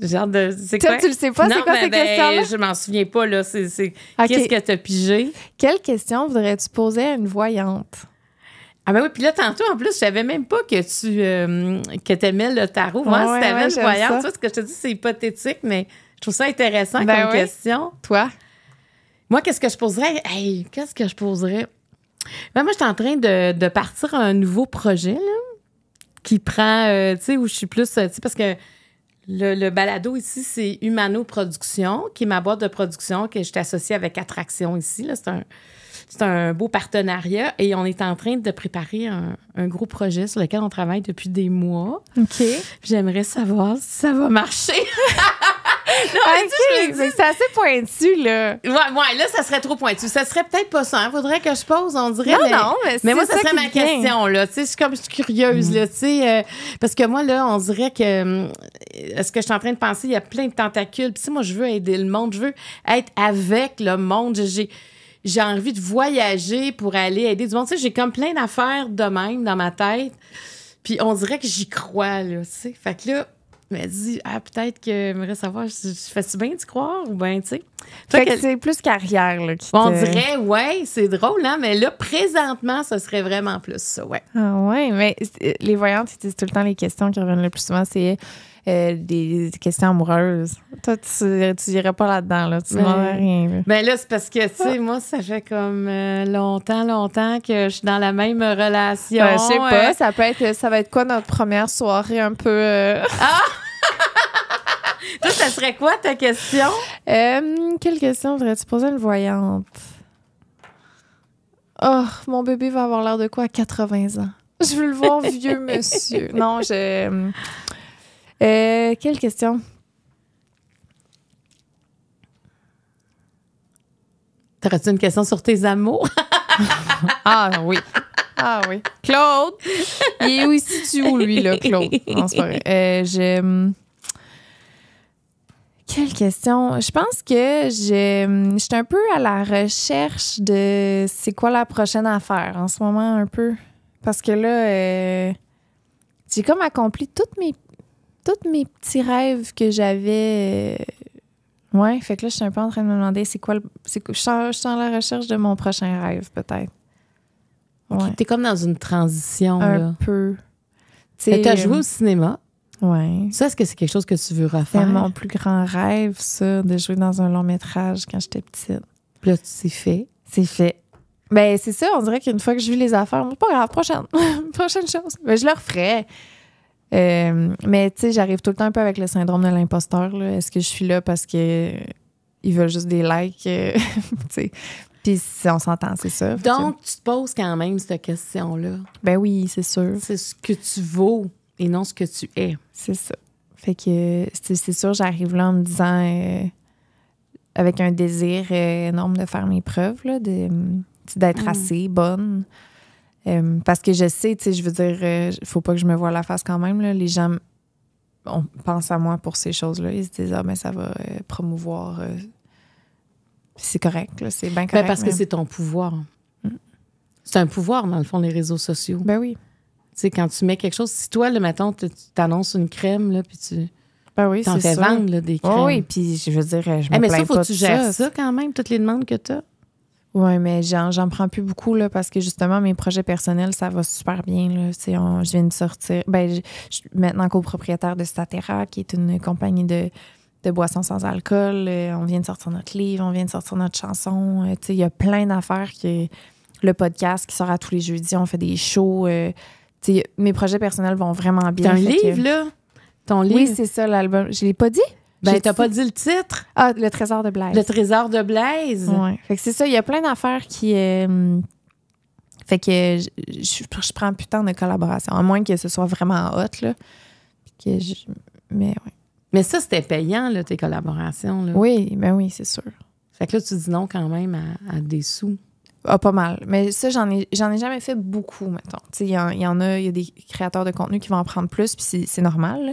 Genre de. Toi, tu le sais pas, c'est quoi ben, ces ben, Je m'en souviens pas, là. Qu'est-ce que tu que pigé? Quelle question voudrais-tu poser à une voyante? Ah ben oui, puis là, tantôt, en plus, je savais même pas que tu euh, aimais le tarot. Moi, si t'avais une voyante, ce que je te dis, c'est hypothétique, mais je trouve ça intéressant ben comme question. Toi? Moi, qu'est-ce que je poserais? Hey, qu'est-ce que je poserais? Ben, moi, je suis en train de, partir à un nouveau projet qui prend, euh, tu sais, où je suis plus, euh, tu sais, parce que le, balado ici, c'est Humano production qui est ma boîte de production que je t'associe avec Attraction ici. C'est un, c'est un beau partenariat et on est en train de préparer un, gros projet sur lequel on travaille depuis des mois. OK. J'aimerais savoir si ça va marcher. non, c'est assez pointu, là. Ouais, ouais, là, ça serait trop pointu. Ça serait peut-être pas ça. Hein. Faudrait que je pose, on dirait. Non, mais, non, mais, mais moi, ça, serait ma question, là. Tu sais, je suis comme je suis curieuse, mm. là, tu sais. Euh, parce que moi, là, on dirait que. Hum, est ce que je suis en train de penser, il y a plein de tentacules. Puis, si moi, je veux aider le monde, je veux être avec le monde. J'ai j'ai envie de voyager pour aller aider du monde. Tu sais, j'ai comme plein d'affaires de même dans ma tête. Puis on dirait que j'y crois, là, tu sais. Fait que là, je me dis, ah, peut-être que j'aimerais savoir, si je fais-tu bien d'y croire ou bien, tu sais. Fait, que, c'est plus carrière, là, qui On dirait, ouais, c'est drôle, hein, mais là, présentement, ce serait vraiment plus ça, ouais. Ah ouais, mais les voyantes, ils disent tout le temps les questions qui reviennent le plus souvent, c'est euh, des, questions amoureuses. Toi, tu n'irais pas là-dedans, là. Tu m'en rien. Ben là, c'est parce que, tu sais, ah. moi, ça fait comme euh, longtemps, longtemps que je suis dans la même relation. Ben, je sais pas, euh. ça peut être, ça va être quoi notre première soirée un peu. Ah! Toi, ça serait quoi ta question? quelle question voudrais-tu poser à une voyante? Oh, mon bébé va avoir l'air de quoi à 80 ans? Je veux le voir vieux monsieur. Non, je. Euh, quelle question? T'aurais-tu une question sur tes amours? ah oui. Ah oui. Claude! Il est où ici, tu lui, là, Claude? Euh, quelle question? Je pense que je suis un peu à la recherche de c'est quoi la prochaine affaire en ce moment, un peu. Parce que là, euh, j'ai comme accompli toutes mes tous mes petits rêves que j'avais. Euh, ouais, fait que là, je suis un peu en train de me demander c'est quoi le. je, suis en la recherche de mon prochain rêve, peut-être. Ouais. t'es comme dans une transition. Un peu. T'as joué au euh, cinéma. Ouais. Ça, est-ce que c'est quelque chose que tu veux refaire? mon plus grand rêve, ça, de jouer dans un long métrage quand j'étais petite. Puis là, c'est fait. C'est fait. Ben, c'est ça, on dirait qu'une fois que je vis les affaires, pas grave, prochaine, prochaine chose. Ben, je le referai. Euh, mais tu sais, j'arrive tout le temps un peu avec le syndrome de l'imposteur. Est-ce que je suis là parce que ils veulent juste des likes? Euh, Puis on s'entend, c'est ça. Donc, tu te poses quand même cette question-là. Ben oui, c'est sûr. C'est ce que tu vaux et non ce que tu es. C'est ça. Fait que c'est sûr, j'arrive là en me disant euh, avec un désir énorme de faire mes preuves, d'être mm. assez bonne. Euh, parce que je sais, tu sais, je veux dire, ne euh, faut pas que je me voie la face quand même. Les gens pensent à moi pour ces choses-là. Ils se disent, ah, mais ça va euh, promouvoir. c'est correct, c'est bien ben, correct. parce que c'est ton pouvoir. Hmm. C'est un pouvoir, dans le fond, les réseaux sociaux. Ben oui. Tu sais, quand tu mets quelque chose, si toi, le matin, tu t'annonces une crème, là, puis tu. Ben oui, T'en fais vendre, des oh crèmes. puis je veux dire, je eh, me mais plains ça, faut que tu gères ça. quand même, toutes les demandes que tu as. Oui, mais j'en prends plus beaucoup là, parce que justement, mes projets personnels, ça va super bien. Là. je viens de sortir. Ben, je, suis maintenant copropriétaire de Statera, qui est une compagnie de, boissons sans alcool. Euh, on vient de sortir notre livre, on vient de sortir notre chanson. Euh, il y a plein d'affaires. que Le podcast qui sort à tous les jeudis, on fait des shows. Euh, mes projets personnels vont vraiment bien. Ton livre, là? Ton livre? Oui, c'est ça, l'album. Je l'ai pas dit? Ben, t'as pas dit le titre? Ah, le trésor de Blaise. Le trésor de Blaise. Oui. Fait que c'est ça, il y a plein d'affaires qui. Euh, fait que je, prends plus temps de collaboration, à moins que ce soit vraiment hot, là. mais oui. Mais ça, c'était payant, là, tes collaborations. Oui, ben oui, c'est sûr. Fait que là, tu dis non quand même à, des sous. Ah, pas mal. Mais ça, j'en ai, j'en ai jamais fait beaucoup, mettons. Il y, en a, il y a des créateurs de contenu qui vont en prendre plus, puis c'est, normal. Là.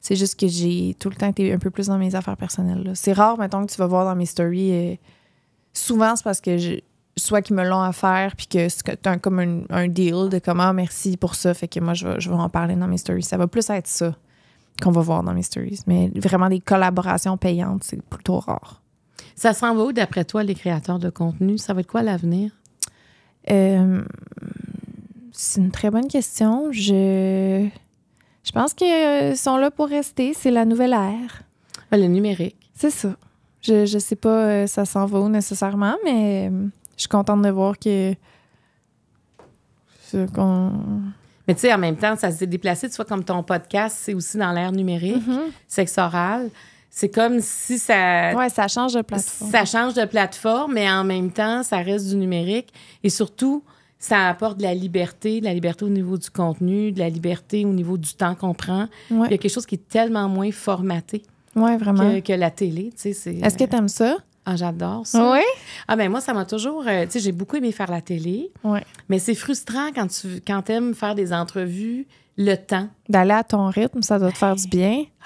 C'est juste que j'ai tout le temps été un peu plus dans mes affaires personnelles. C'est rare, maintenant que tu vas voir dans mes stories. Euh, souvent, c'est parce que je, soit qu'ils me l'ont à faire, puis que c'est un, comme un, deal de comment ah, merci pour ça. Fait que moi, je vais, en parler dans mes stories. Ça va plus être ça qu'on va voir dans mes stories. Mais vraiment, des collaborations payantes, c'est plutôt rare. Ça s'en va où, d'après toi, les créateurs de contenu? Ça va être quoi l'avenir? Euh, c'est une très bonne question. Je. Je pense qu'ils euh, sont là pour rester. C'est la nouvelle ère. Ah, le numérique. C'est ça. Je ne sais pas, euh, ça s'en va nécessairement, mais euh, je suis contente de voir que. Mais tu sais, en même temps, ça s'est déplacé. Tu vois, comme ton podcast, c'est aussi dans l'ère numérique, mm oral. C'est comme si ça. Ouais, ça change de plateforme. Ça change de plateforme, mais en même temps, ça reste du numérique. Et surtout, ça apporte de la liberté, de la liberté au niveau du contenu, de la liberté au niveau du temps qu'on prend. Il y a quelque chose qui est tellement moins formaté Que, la télé. Est-ce que euh, tu aimes ça? Ah, j'adore ça. Oui? Ah ben moi, ça m'a toujours... Euh, j'ai beaucoup aimé faire la télé. Mais c'est frustrant quand tu quand aimes faire des entrevues, le temps. D'aller à ton rythme, ça doit te faire ben, du bien. Ah,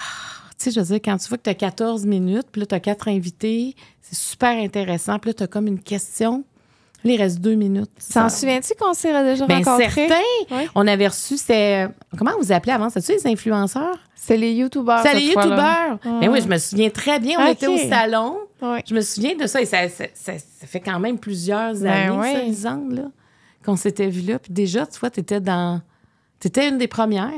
tu sais, je quand tu vois que tu as 14 minutes, puis là, tu as quatre invités, c'est super intéressant. Puis là, tu as comme une question il reste deux minutes. S'en souviens-tu qu'on s'est déjà ben, rencontrés? Certains. On avait reçu ces. Euh, comment vous appelez avant? ça tu les influenceurs? C'est les YouTubers. C'est les YouTubers. Mais ben oui, je me souviens très bien. On ah, était au salon. Je me souviens de ça. Et ça, fait quand même plusieurs ben années, ça, ans, là, qu'on s'était vu là. Puis déjà, tu vois, tu étais dans. T'étais une des premières.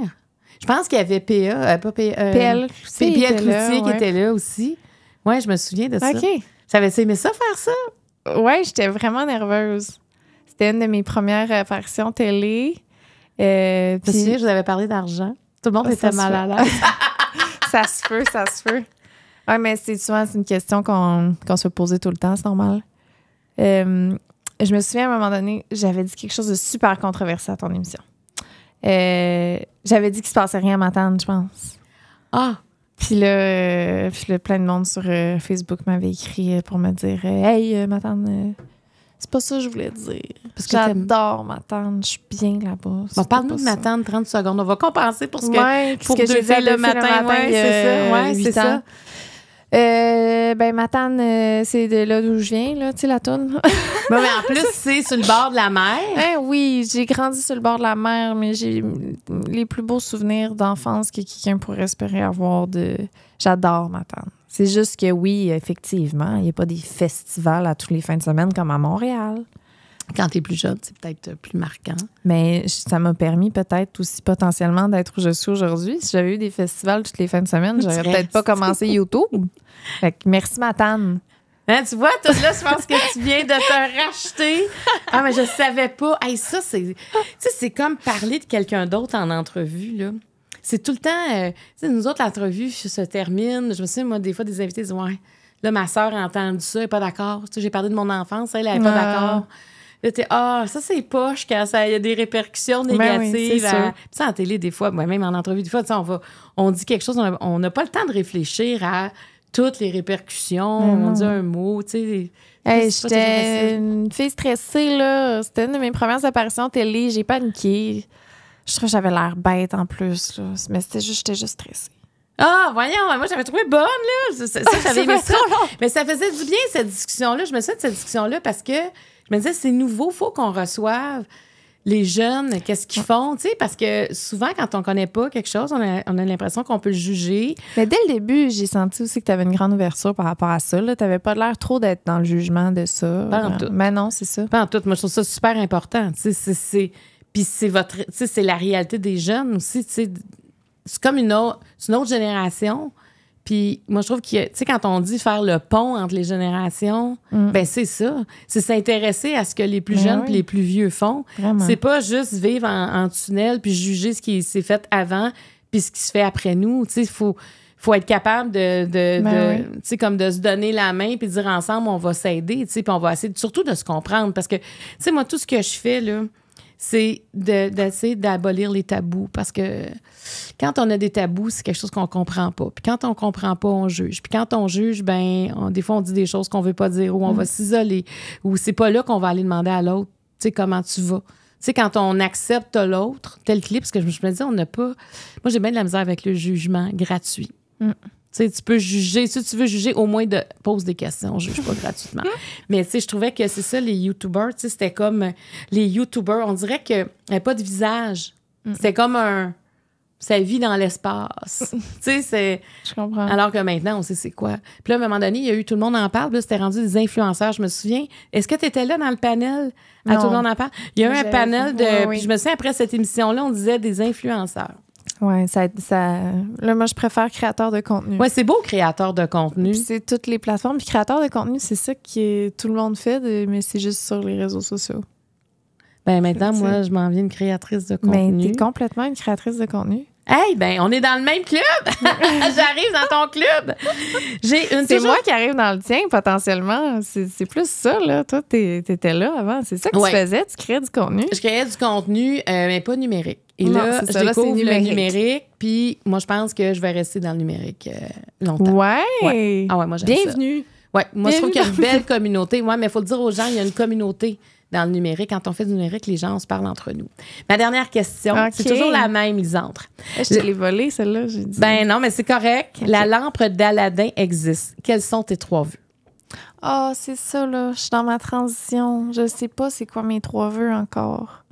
Je pense qu'il y avait PA, euh, pas PA, PL, PL, Cloutier qui était là aussi. Oui, je me souviens de ça. OK. Ça avait aimé ça faire ça. Ouais, j'étais vraiment nerveuse. C'était une de mes premières apparitions télé. Euh, puis... Souviens, je vous avais parlé d'argent. Tout le monde ah, était mal à ça se peut, ça se peut. Oui, mais c'est souvent une question qu'on se se posait tout le temps, c'est normal. Euh, je me souviens à un moment donné, j'avais dit quelque chose de super controversé à ton émission. Euh, j'avais dit qu'il ne se passait rien à ma je pense. Ah! Euh, puis là, plein de monde sur euh, Facebook m'avait écrit euh, pour me dire Hey, ma tante, c'est pas ça que je voulais dire. Parce que j'adore ma tante, je suis bien là-bas. Bon, parle-nous de ma tante 30 secondes. On va compenser pour ce que, pour le, matin. matin c'est ça. Euh, ben, Matane, euh, c'est de là d'où je viens, là, tu sais, la toune. Ben, mais en plus, c'est sur le bord de la mer. Hein, oui, j'ai grandi sur le bord de la mer, mais j'ai les plus beaux souvenirs d'enfance que quelqu'un pourrait espérer avoir de. J'adore Matane. C'est juste que oui, effectivement, il n'y a pas des festivals à tous les fins de semaine comme à Montréal. Quand tu es plus jeune, c'est peut-être euh, plus marquant. Mais ça m'a permis peut-être aussi potentiellement d'être où je suis aujourd'hui. Si j'avais eu des festivals toutes les fins de semaine, j'aurais peut-être pas commencé YouTube. Fait que merci, Matane. Hein, tu vois, tout là, je pense que tu viens de te racheter. Ah, mais je savais pas. ça, c'est. comme parler de quelqu'un d'autre en entrevue, là. C'est tout le temps. Euh, nous autres, l'entrevue se termine. Je me souviens, moi, des fois, des invités disent Ouais, là, ma soeur a entendu ça, elle n'est pas d'accord. j'ai parlé de mon enfance, elle est pas d'accord ah, ça, c'est poche quand ça, il y a des répercussions ben négatives. en télé, des fois, moi, ben, même en entrevue, des fois, on va, on dit quelque chose, on n'a pas le temps de réfléchir à toutes les répercussions, ben on dit un mot, tu sais. J'étais une stressée, là. C'était une de mes premières apparitions télé. J'ai paniqué. Je trouve que j'avais l'air bête en plus, Mais c'était juste, j'étais juste stressée. Ah, voyons, moi, j'avais trouvé bonne, là. Mais ça faisait du bien, cette discussion-là. Je me souviens de cette discussion-là parce que je me disais, c'est nouveau, faut qu'on reçoive les jeunes, qu'est-ce qu'ils font, tu sais, parce que souvent, quand on connaît pas quelque chose, on a, l'impression qu'on peut le juger. Mais dès le début, j'ai senti aussi que tu avais une grande ouverture par rapport à ça. Tu n'avais pas l'air trop d'être dans le jugement de ça. Pas en tout. Mais non, c'est ça. Pas en tout. Moi, je trouve ça super important. Tu sais, c'est... Puis c'est la réalité des jeunes aussi, tu C'est comme une une autre génération. Puis moi, je trouve que, tu sais, quand on dit faire le pont entre les générations, mm. ben c'est ça. C'est s'intéresser à ce que les plus ben jeunes les plus vieux font. C'est pas juste vivre en, tunnel puis juger ce qui s'est fait avant puis ce qui se fait après nous. Tu sais, il faut, faut être capable de, de, ben tu sais, comme de se donner la main puis dire ensemble, on va s'aider, tu sais, puis on va essayer surtout de se comprendre. Parce que, tu sais, moi, tout ce que je fais, là, c'est d'essayer d'abolir les tabous. Parce que quand on a des tabous, c'est quelque chose qu'on comprend pas. Puis quand on comprend pas, on juge. Puis quand on juge, ben on, des fois, on dit des choses qu'on veut pas dire ou on mm. va s'isoler ou c'est pas là qu'on va aller demander à l'autre, tu sais, comment tu vas. Tu sais, quand on accepte l'autre, tel clip, parce que je me dit, on n'a pas. Moi, j'ai bien de la misère avec le jugement gratuit. Mm sais, tu peux juger. Si tu veux juger, au moins de pose des questions. ne juge pas gratuitement. Mais tu sais, je trouvais que c'est ça, les YouTubers. Tu sais, c'était comme les YouTubers. On dirait qu'il n'y euh, pas de visage. c'est C'était comme un. Ça vit dans l'espace. tu sais, c'est. Je comprends. Alors que maintenant, on sait c'est quoi. Puis là, à un moment donné, il y a eu Tout le monde en parle. Puis c'était rendu des influenceurs, je me souviens. Est-ce que tu étais là dans le panel à ah, Tout le monde en parle? Il y a eu un panel de. Puis je me souviens, après cette émission-là, on disait des influenceurs. Ouais, ça, ça. Là, moi, je préfère créateur de contenu. Ouais, c'est beau, créateur de contenu. C'est toutes les plateformes. Puis créateur de contenu, c'est ça que tout le monde fait, euh, mais c'est juste sur les réseaux sociaux. Ben maintenant, moi, je m'en viens une créatrice de ben, contenu. Mais t'es complètement une créatrice de contenu. Hey, ben, on est dans le même club. J'arrive dans ton club. J'ai une. C'est moi qui arrive dans le tien, potentiellement. C'est plus ça, là. Toi, t'étais là avant. C'est ça que tu faisais. Tu créais du contenu. Je créais du contenu, euh, mais pas numérique. Et là, ça, numérique. le numérique. Puis moi, je pense que je vais rester dans le numérique euh, longtemps. Ouais. Ah ouais, moi, j'aime Bienvenue. Ça. Ouais, moi, je trouve qu'il y a une belle communauté. Ouais, mais il faut le dire aux gens, il y a une communauté dans le numérique. Quand on fait du numérique, les gens, se parlent entre nous. Ma dernière question, ah, c'est toujours la même, ils entrent. Eh, je, te l'ai volée, celle-là, j'ai dit. Ben non, mais c'est correct. La lampe d'Aladin existe. Quels sont tes trois vœux? Ah, oh, c'est ça, là. Je suis dans ma transition. Je sais pas c'est quoi mes trois vœux encore.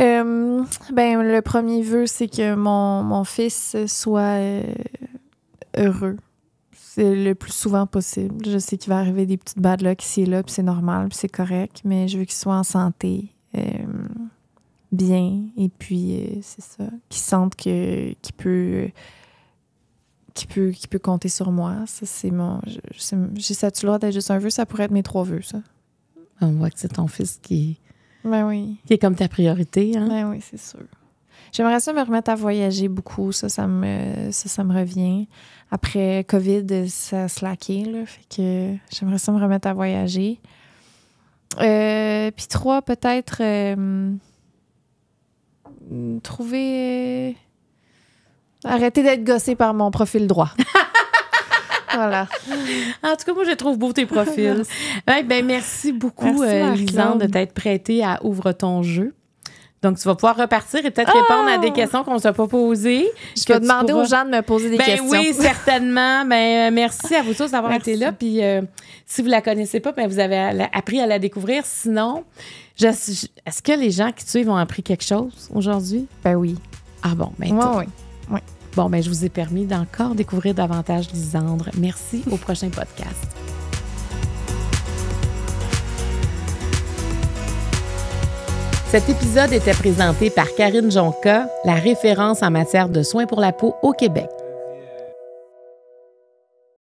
Euh, ben, le premier vœu, c'est que mon, fils soit euh, heureux c'est le plus souvent possible. Je sais qu'il va arriver des petites bad luck ici et là, puis c'est normal, puis c'est correct, mais je veux qu'il soit en santé, euh, bien, et puis euh, c'est ça, qu'ils sente que qui peut qui peut, qui peut compter sur moi. Ça, c'est mon. J'ai ça, loi d'être juste un vœu, ça pourrait être mes trois vœux, ça. Ah, on voit que c'est ton fils qui. Ben oui. est comme ta priorité, hein? Ben oui, c'est sûr. J'aimerais ça me remettre à voyager beaucoup. Ça, ça me, ça, me revient. Après COVID, ça a slacké, là. Fait que j'aimerais ça me remettre à voyager. Euh, puis trois, peut-être euh, trouver. Euh, arrêter d'être gossé par mon profil droit. voilà. En tout cas, moi, je trouve beau tes profils. merci. ben, merci beaucoup, Lisanne, de t'être prêtée à Ouvre ton jeu. Donc, tu vas pouvoir repartir et peut-être répondre à des oh! questions qu'on ne s'est pas posées. Je vais demander aux gens de me poser des ben questions. Oui, certainement. Ben, euh, merci à vous tous d'avoir été là. Puis, euh, si vous ne la connaissez pas, mais ben, vous avez appris à la découvrir. Sinon, est-ce que les gens qui suivent ont appris quelque chose aujourd'hui? Ben oui. Ah bon, ben oui, oui, Bon, ben, je vous ai permis d'encore découvrir davantage Lisandre. Merci au prochain podcast. Cet épisode était présenté par Karine Jonca, la référence en matière de soins pour la peau au Québec.